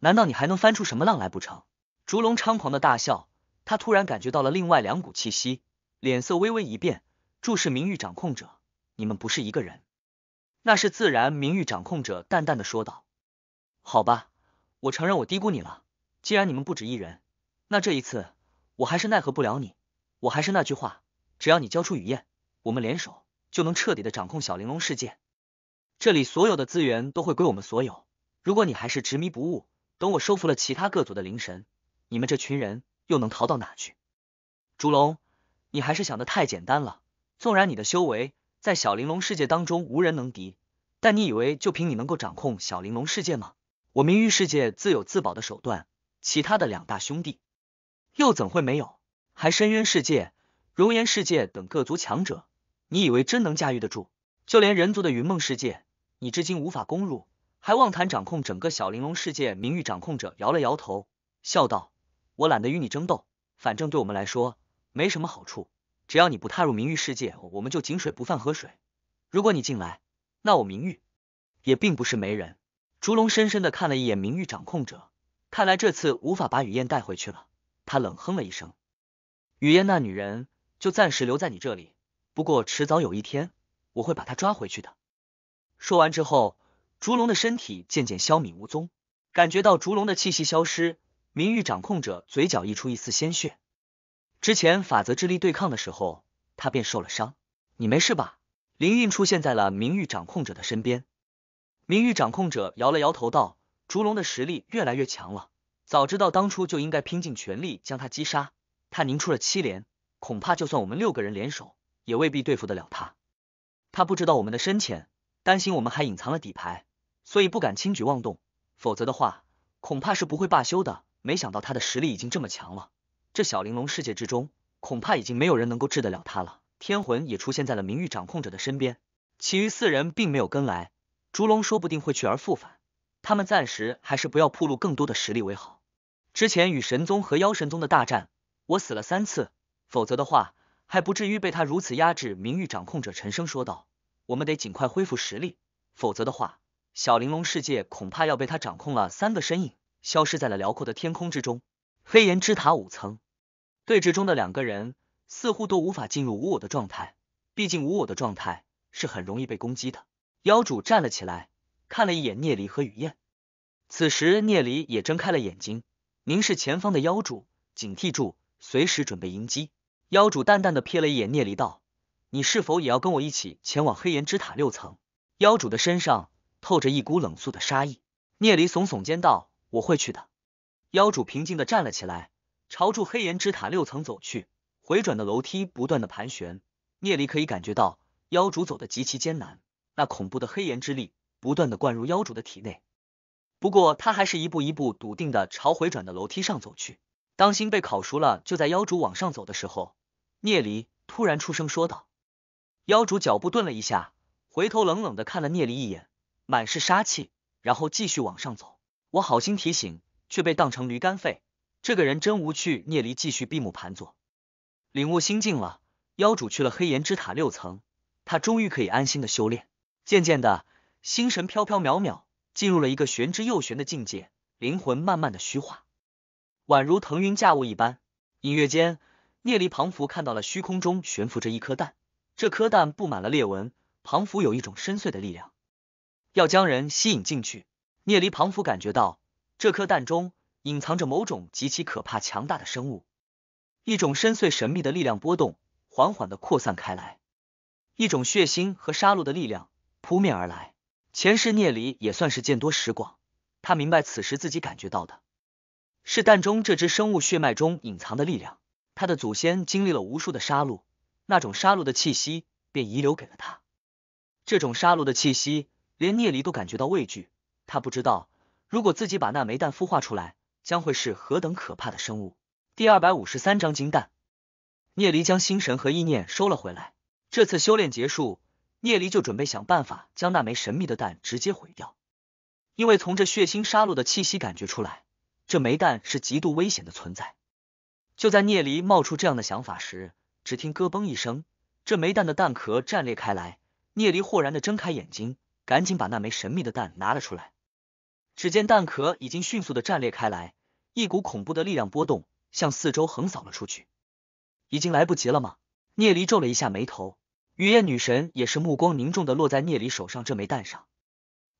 难道你还能翻出什么浪来不成？”烛龙猖狂的大笑，他突然感觉到了另外两股气息，脸色微微一变，注视名誉掌控者：“你们不是一个人。”那是自然，名誉掌控者淡淡的说道：“好吧，我承认我低估你了。既然你们不止一人，那这一次我还是奈何不了你。我还是那句话，只要你交出雨燕。”我们联手就能彻底的掌控小玲珑世界，这里所有的资源都会归我们所有。如果你还是执迷不悟，等我收服了其他各族的灵神，你们这群人又能逃到哪去？烛龙，你还是想的太简单了。纵然你的修为在小玲珑世界当中无人能敌，但你以为就凭你能够掌控小玲珑世界吗？我明玉世界自有自保的手段，其他的两大兄弟又怎会没有？还深渊世界、熔岩世界等各族强者。你以为真能驾驭得住？就连人族的云梦世界，你至今无法攻入，还妄谈掌控整个小玲珑世界？名誉掌控者摇了摇头，笑道：“我懒得与你争斗，反正对我们来说没什么好处。只要你不踏入名誉世界，我们就井水不犯河水。如果你进来，那我名誉也并不是没人。”烛龙深深的看了一眼名誉掌控者，看来这次无法把雨燕带回去了。他冷哼了一声：“雨燕那女人就暂时留在你这里。”不过迟早有一天，我会把他抓回去的。说完之后，烛龙的身体渐渐消弭无踪。感觉到烛龙的气息消失，名誉掌控者嘴角溢出一丝鲜血。之前法则之力对抗的时候，他便受了伤。你没事吧？灵韵出现在了名誉掌控者的身边。名誉掌控者摇了摇头道：“烛龙的实力越来越强了，早知道当初就应该拼尽全力将他击杀。他凝出了七连，恐怕就算我们六个人联手。”也未必对付得了他，他不知道我们的深浅，担心我们还隐藏了底牌，所以不敢轻举妄动，否则的话，恐怕是不会罢休的。没想到他的实力已经这么强了，这小玲珑世界之中，恐怕已经没有人能够治得了他了。天魂也出现在了名誉掌控者的身边，其余四人并没有跟来，烛龙说不定会去而复返，他们暂时还是不要暴露更多的实力为好。之前与神宗和妖神宗的大战，我死了三次，否则的话。还不至于被他如此压制。名誉掌控者沉声说道：“我们得尽快恢复实力，否则的话，小玲珑世界恐怕要被他掌控了。”三个身影消失在了辽阔的天空之中。黑岩之塔五层，对峙中的两个人似乎都无法进入无我的状态，毕竟无我的状态是很容易被攻击的。妖主站了起来，看了一眼聂离和雨燕。此时，聂离也睁开了眼睛，凝视前方的妖主，警惕住，随时准备迎击。妖主淡淡的瞥了一眼聂离，道：“你是否也要跟我一起前往黑岩之塔六层？”妖主的身上透着一股冷肃的杀意。聂离耸耸肩，道：“我会去的。”妖主平静的站了起来，朝住黑岩之塔六层走去。回转的楼梯不断的盘旋，聂离可以感觉到妖主走的极其艰难。那恐怖的黑岩之力不断的灌入妖主的体内，不过他还是一步一步笃定的朝回转的楼梯上走去。当心被烤熟了！就在妖主往上走的时候。聂离突然出声说道：“妖主脚步顿了一下，回头冷冷的看了聂离一眼，满是杀气，然后继续往上走。我好心提醒，却被当成驴肝肺，这个人真无趣。”聂离继续闭目盘坐，领悟心境了。妖主去了黑岩之塔六层，他终于可以安心的修炼。渐渐的，心神飘飘渺渺，进入了一个玄之又玄的境界，灵魂慢慢的虚化，宛如腾云驾雾一般，隐约间。聂离庞福看到了虚空中悬浮着一颗蛋，这颗蛋布满了裂纹。庞福有一种深邃的力量，要将人吸引进去。聂离庞福感觉到这颗蛋中隐藏着某种极其可怕、强大的生物，一种深邃神秘的力量波动缓缓的扩散开来，一种血腥和杀戮的力量扑面而来。前世聂离也算是见多识广，他明白此时自己感觉到的是蛋中这只生物血脉中隐藏的力量。他的祖先经历了无数的杀戮，那种杀戮的气息便遗留给了他。这种杀戮的气息，连聂离都感觉到畏惧。他不知道，如果自己把那枚蛋孵化出来，将会是何等可怕的生物。第二百五十三章金蛋。聂离将心神和意念收了回来。这次修炼结束，聂离就准备想办法将那枚神秘的蛋直接毁掉，因为从这血腥杀戮的气息感觉出来，这枚蛋是极度危险的存在。就在聂离冒出这样的想法时，只听“咯嘣”一声，这枚蛋的蛋壳炸裂开来。聂离豁然的睁开眼睛，赶紧把那枚神秘的蛋拿了出来。只见蛋壳已经迅速的炸裂开来，一股恐怖的力量波动向四周横扫了出去。已经来不及了吗？聂离皱了一下眉头。雨夜女神也是目光凝重的落在聂离手上这枚蛋上。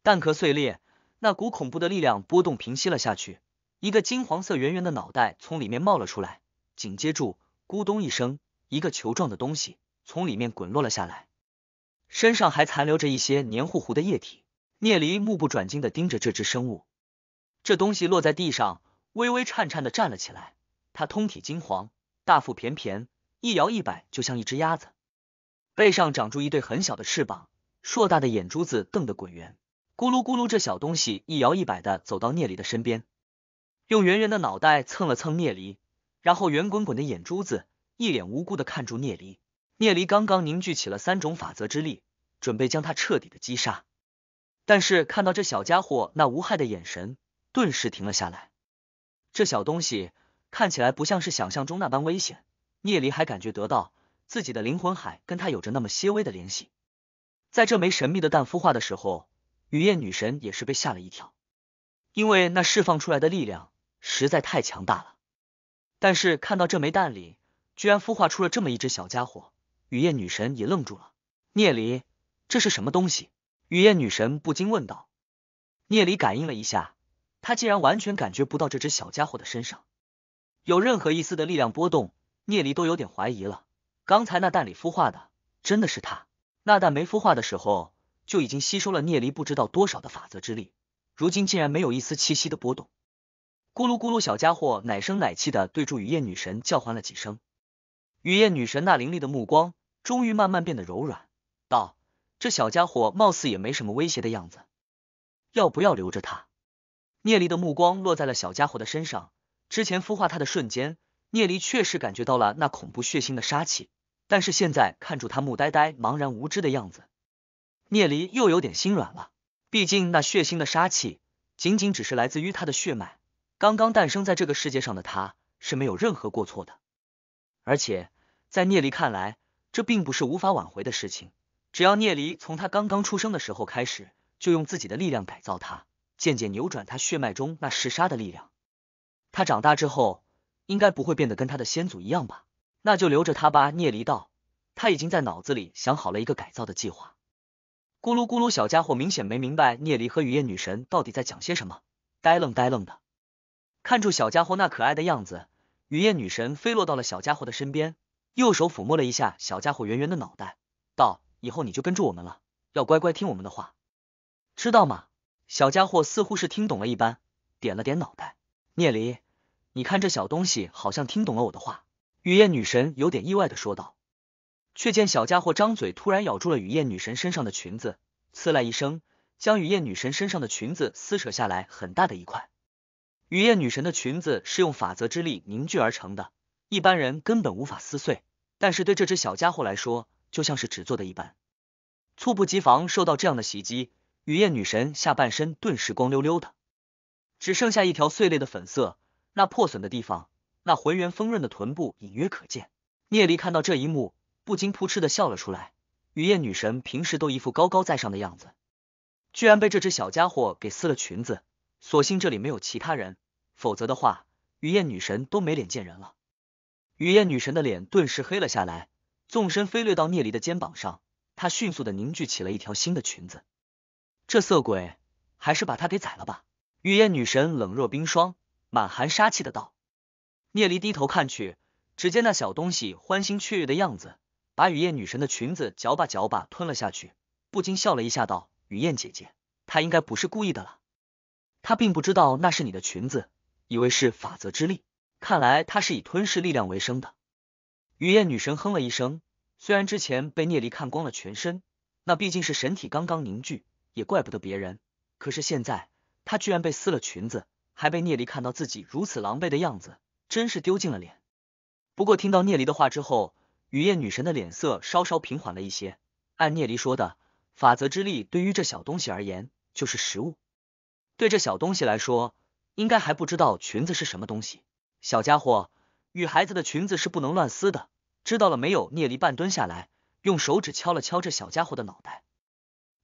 蛋壳碎裂，那股恐怖的力量波动平息了下去。一个金黄色圆圆的脑袋从里面冒了出来。紧接住，咕咚一声，一个球状的东西从里面滚落了下来，身上还残留着一些黏糊糊的液体。聂离目不转睛的盯着这只生物，这东西落在地上，微微颤颤的站了起来。它通体金黄，大腹便便，一摇一摆，就像一只鸭子。背上长出一对很小的翅膀，硕大的眼珠子瞪得滚圆。咕噜咕噜，这小东西一摇一摆的走到聂离的身边，用圆圆的脑袋蹭了蹭聂离。然后圆滚滚的眼珠子，一脸无辜的看住聂离。聂离刚刚凝聚起了三种法则之力，准备将他彻底的击杀，但是看到这小家伙那无害的眼神，顿时停了下来。这小东西看起来不像是想象中那般危险。聂离还感觉得到自己的灵魂海跟他有着那么些微的联系。在这枚神秘的蛋孵化的时候，雨燕女神也是被吓了一跳，因为那释放出来的力量实在太强大了。但是看到这枚蛋里居然孵化出了这么一只小家伙，雨夜女神也愣住了。聂离，这是什么东西？雨夜女神不禁问道。聂离感应了一下，他竟然完全感觉不到这只小家伙的身上有任何一丝的力量波动。聂离都有点怀疑了，刚才那蛋里孵化的真的是他？那蛋没孵化的时候就已经吸收了聂离不知道多少的法则之力，如今竟然没有一丝气息的波动。咕噜咕噜，小家伙奶声奶气的对住雨夜女神叫唤了几声。雨夜女神那凌厉的目光终于慢慢变得柔软，道：“这小家伙貌似也没什么威胁的样子，要不要留着它？”聂离的目光落在了小家伙的身上。之前孵化他的瞬间，聂离确实感觉到了那恐怖血腥的杀气，但是现在看住他木呆呆、茫然无知的样子，聂离又有点心软了。毕竟那血腥的杀气仅仅只是来自于他的血脉。刚刚诞生在这个世界上的他是没有任何过错的，而且在聂离看来，这并不是无法挽回的事情。只要聂离从他刚刚出生的时候开始，就用自己的力量改造他，渐渐扭转他血脉中那嗜杀的力量。他长大之后，应该不会变得跟他的先祖一样吧？那就留着他吧。聂离道，他已经在脑子里想好了一个改造的计划。咕噜咕噜，小家伙明显没明白聂离和雨夜女神到底在讲些什么，呆愣呆愣的。看住小家伙那可爱的样子，雨夜女神飞落到了小家伙的身边，右手抚摸了一下小家伙圆圆的脑袋，道：“以后你就跟住我们了，要乖乖听我们的话，知道吗？”小家伙似乎是听懂了一般，点了点脑袋。聂离，你看这小东西好像听懂了我的话。”雨夜女神有点意外的说道，却见小家伙张嘴，突然咬住了雨夜女神身上的裙子，刺啦一声，将雨夜女神身上的裙子撕扯下来很大的一块。雨燕女神的裙子是用法则之力凝聚而成的，一般人根本无法撕碎。但是对这只小家伙来说，就像是纸做的一般。猝不及防受到这样的袭击，雨燕女神下半身顿时光溜溜的，只剩下一条碎裂的粉色。那破损的地方，那浑圆丰润的臀部隐约可见。聂离看到这一幕，不禁扑哧的笑了出来。雨燕女神平时都一副高高在上的样子，居然被这只小家伙给撕了裙子。所幸这里没有其他人，否则的话，雨燕女神都没脸见人了。雨燕女神的脸顿时黑了下来，纵身飞掠到聂离的肩膀上，她迅速的凝聚起了一条新的裙子。这色鬼，还是把他给宰了吧！雨燕女神冷若冰霜，满含杀气的道。聂离低头看去，只见那小东西欢欣雀跃的样子，把雨燕女神的裙子嚼吧嚼吧吞了下去，不禁笑了一下，道：“雨燕姐姐，她应该不是故意的了。”他并不知道那是你的裙子，以为是法则之力。看来他是以吞噬力量为生的。雨燕女神哼了一声，虽然之前被聂离看光了全身，那毕竟是神体刚刚凝聚，也怪不得别人。可是现在她居然被撕了裙子，还被聂离看到自己如此狼狈的样子，真是丢尽了脸。不过听到聂离的话之后，雨燕女神的脸色稍稍平缓了一些。按聂离说的，法则之力对于这小东西而言就是食物。对这小东西来说，应该还不知道裙子是什么东西。小家伙，女孩子的裙子是不能乱撕的，知道了没有？聂离半蹲下来，用手指敲了敲这小家伙的脑袋。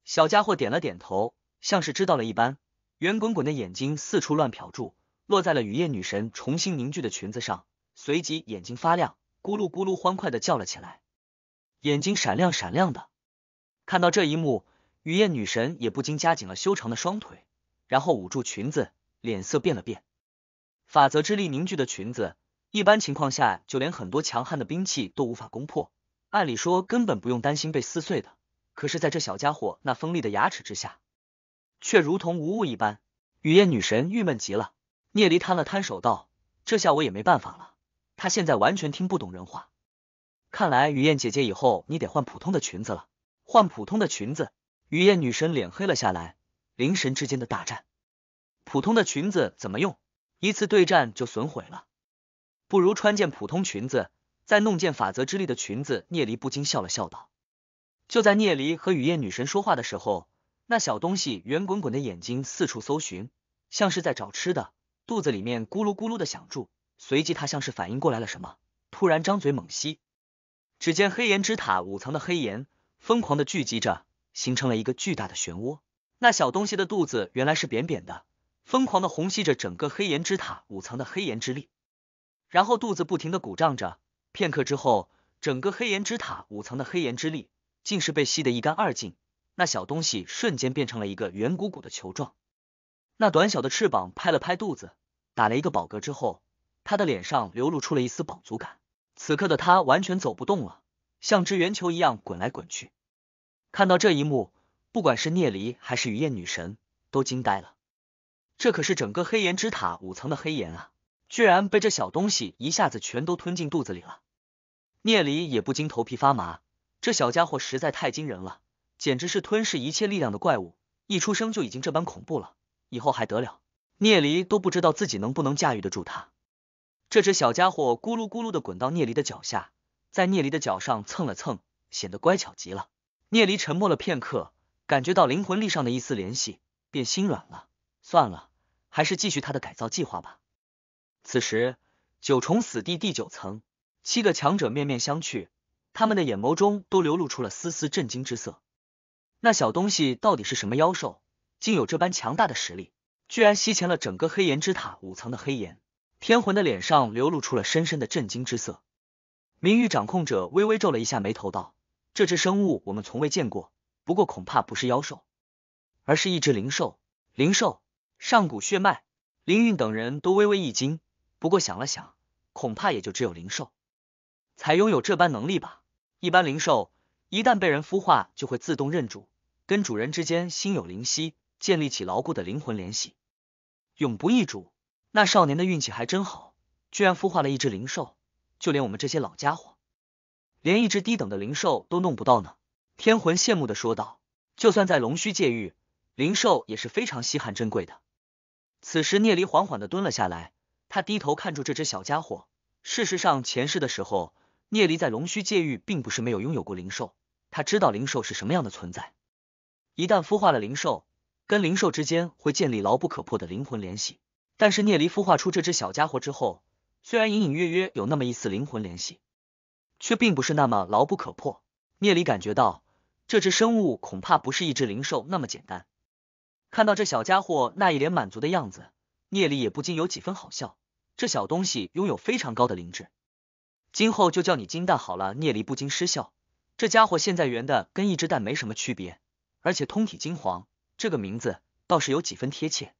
小家伙点了点头，像是知道了一般，圆滚滚的眼睛四处乱瞟住，落在了雨夜女神重新凝聚的裙子上，随即眼睛发亮，咕噜咕噜欢快的叫了起来，眼睛闪亮闪亮的。看到这一幕，雨夜女神也不禁夹紧了修长的双腿。然后捂住裙子，脸色变了变。法则之力凝聚的裙子，一般情况下就连很多强悍的兵器都无法攻破，按理说根本不用担心被撕碎的。可是，在这小家伙那锋利的牙齿之下，却如同无物一般。雨燕女神郁闷极了。聂离摊了摊手道：“这下我也没办法了。他现在完全听不懂人话，看来雨燕姐姐以后你得换普通的裙子了，换普通的裙子。”雨燕女神脸黑了下来。灵神之间的大战，普通的裙子怎么用？一次对战就损毁了，不如穿件普通裙子，再弄件法则之力的裙子。聂离不禁笑了笑道。就在聂离和雨夜女神说话的时候，那小东西圆滚滚的眼睛四处搜寻，像是在找吃的，肚子里面咕噜咕噜的响住。随即他像是反应过来了什么，突然张嘴猛吸。只见黑岩之塔五层的黑岩疯狂的聚集着，形成了一个巨大的漩涡。那小东西的肚子原来是扁扁的，疯狂的吸着整个黑岩之塔五层的黑岩之力，然后肚子不停的鼓胀着。片刻之后，整个黑岩之塔五层的黑岩之力竟是被吸得一干二净。那小东西瞬间变成了一个圆鼓鼓的球状，那短小的翅膀拍了拍肚子，打了一个饱嗝之后，他的脸上流露出了一丝饱足感。此刻的他完全走不动了，像只圆球一样滚来滚去。看到这一幕。不管是聂离还是雨夜女神，都惊呆了。这可是整个黑岩之塔五层的黑岩啊，居然被这小东西一下子全都吞进肚子里了。聂离也不禁头皮发麻，这小家伙实在太惊人了，简直是吞噬一切力量的怪物。一出生就已经这般恐怖了，以后还得了？聂离都不知道自己能不能驾驭得住它。这只小家伙咕噜咕噜的滚到聂离的脚下，在聂离的脚上蹭了蹭，显得乖巧极了。聂离沉默了片刻。感觉到灵魂力上的一丝联系，便心软了。算了，还是继续他的改造计划吧。此时，九重死地第九层，七个强者面面相觑，他们的眼眸中都流露出了丝丝震惊之色。那小东西到底是什么妖兽？竟有这般强大的实力，居然吸潜了整个黑岩之塔五层的黑岩天魂的脸上流露出了深深的震惊之色。名誉掌控者微微皱了一下眉头，道：“这只生物，我们从未见过。”不过恐怕不是妖兽，而是一只灵兽。灵兽，上古血脉，灵韵等人都微微一惊。不过想了想，恐怕也就只有灵兽才拥有这般能力吧。一般灵兽一旦被人孵化，就会自动认主，跟主人之间心有灵犀，建立起牢固的灵魂联系，永不易主。那少年的运气还真好，居然孵化了一只灵兽。就连我们这些老家伙，连一只低等的灵兽都弄不到呢。天魂羡慕的说道：“就算在龙须界域，灵兽也是非常稀罕珍贵的。”此时，聂离缓缓的蹲了下来，他低头看住这只小家伙。事实上，前世的时候，聂离在龙须界域并不是没有拥有过灵兽，他知道灵兽是什么样的存在。一旦孵化了灵兽，跟灵兽之间会建立牢不可破的灵魂联系。但是，聂离孵化出这只小家伙之后，虽然隐隐约约有那么一丝灵魂联系，却并不是那么牢不可破。聂离感觉到。这只生物恐怕不是一只灵兽那么简单。看到这小家伙那一脸满足的样子，聂离也不禁有几分好笑。这小东西拥有非常高的灵智，今后就叫你金蛋好了。聂离不禁失笑，这家伙现在圆的跟一只蛋没什么区别，而且通体金黄，这个名字倒是有几分贴切。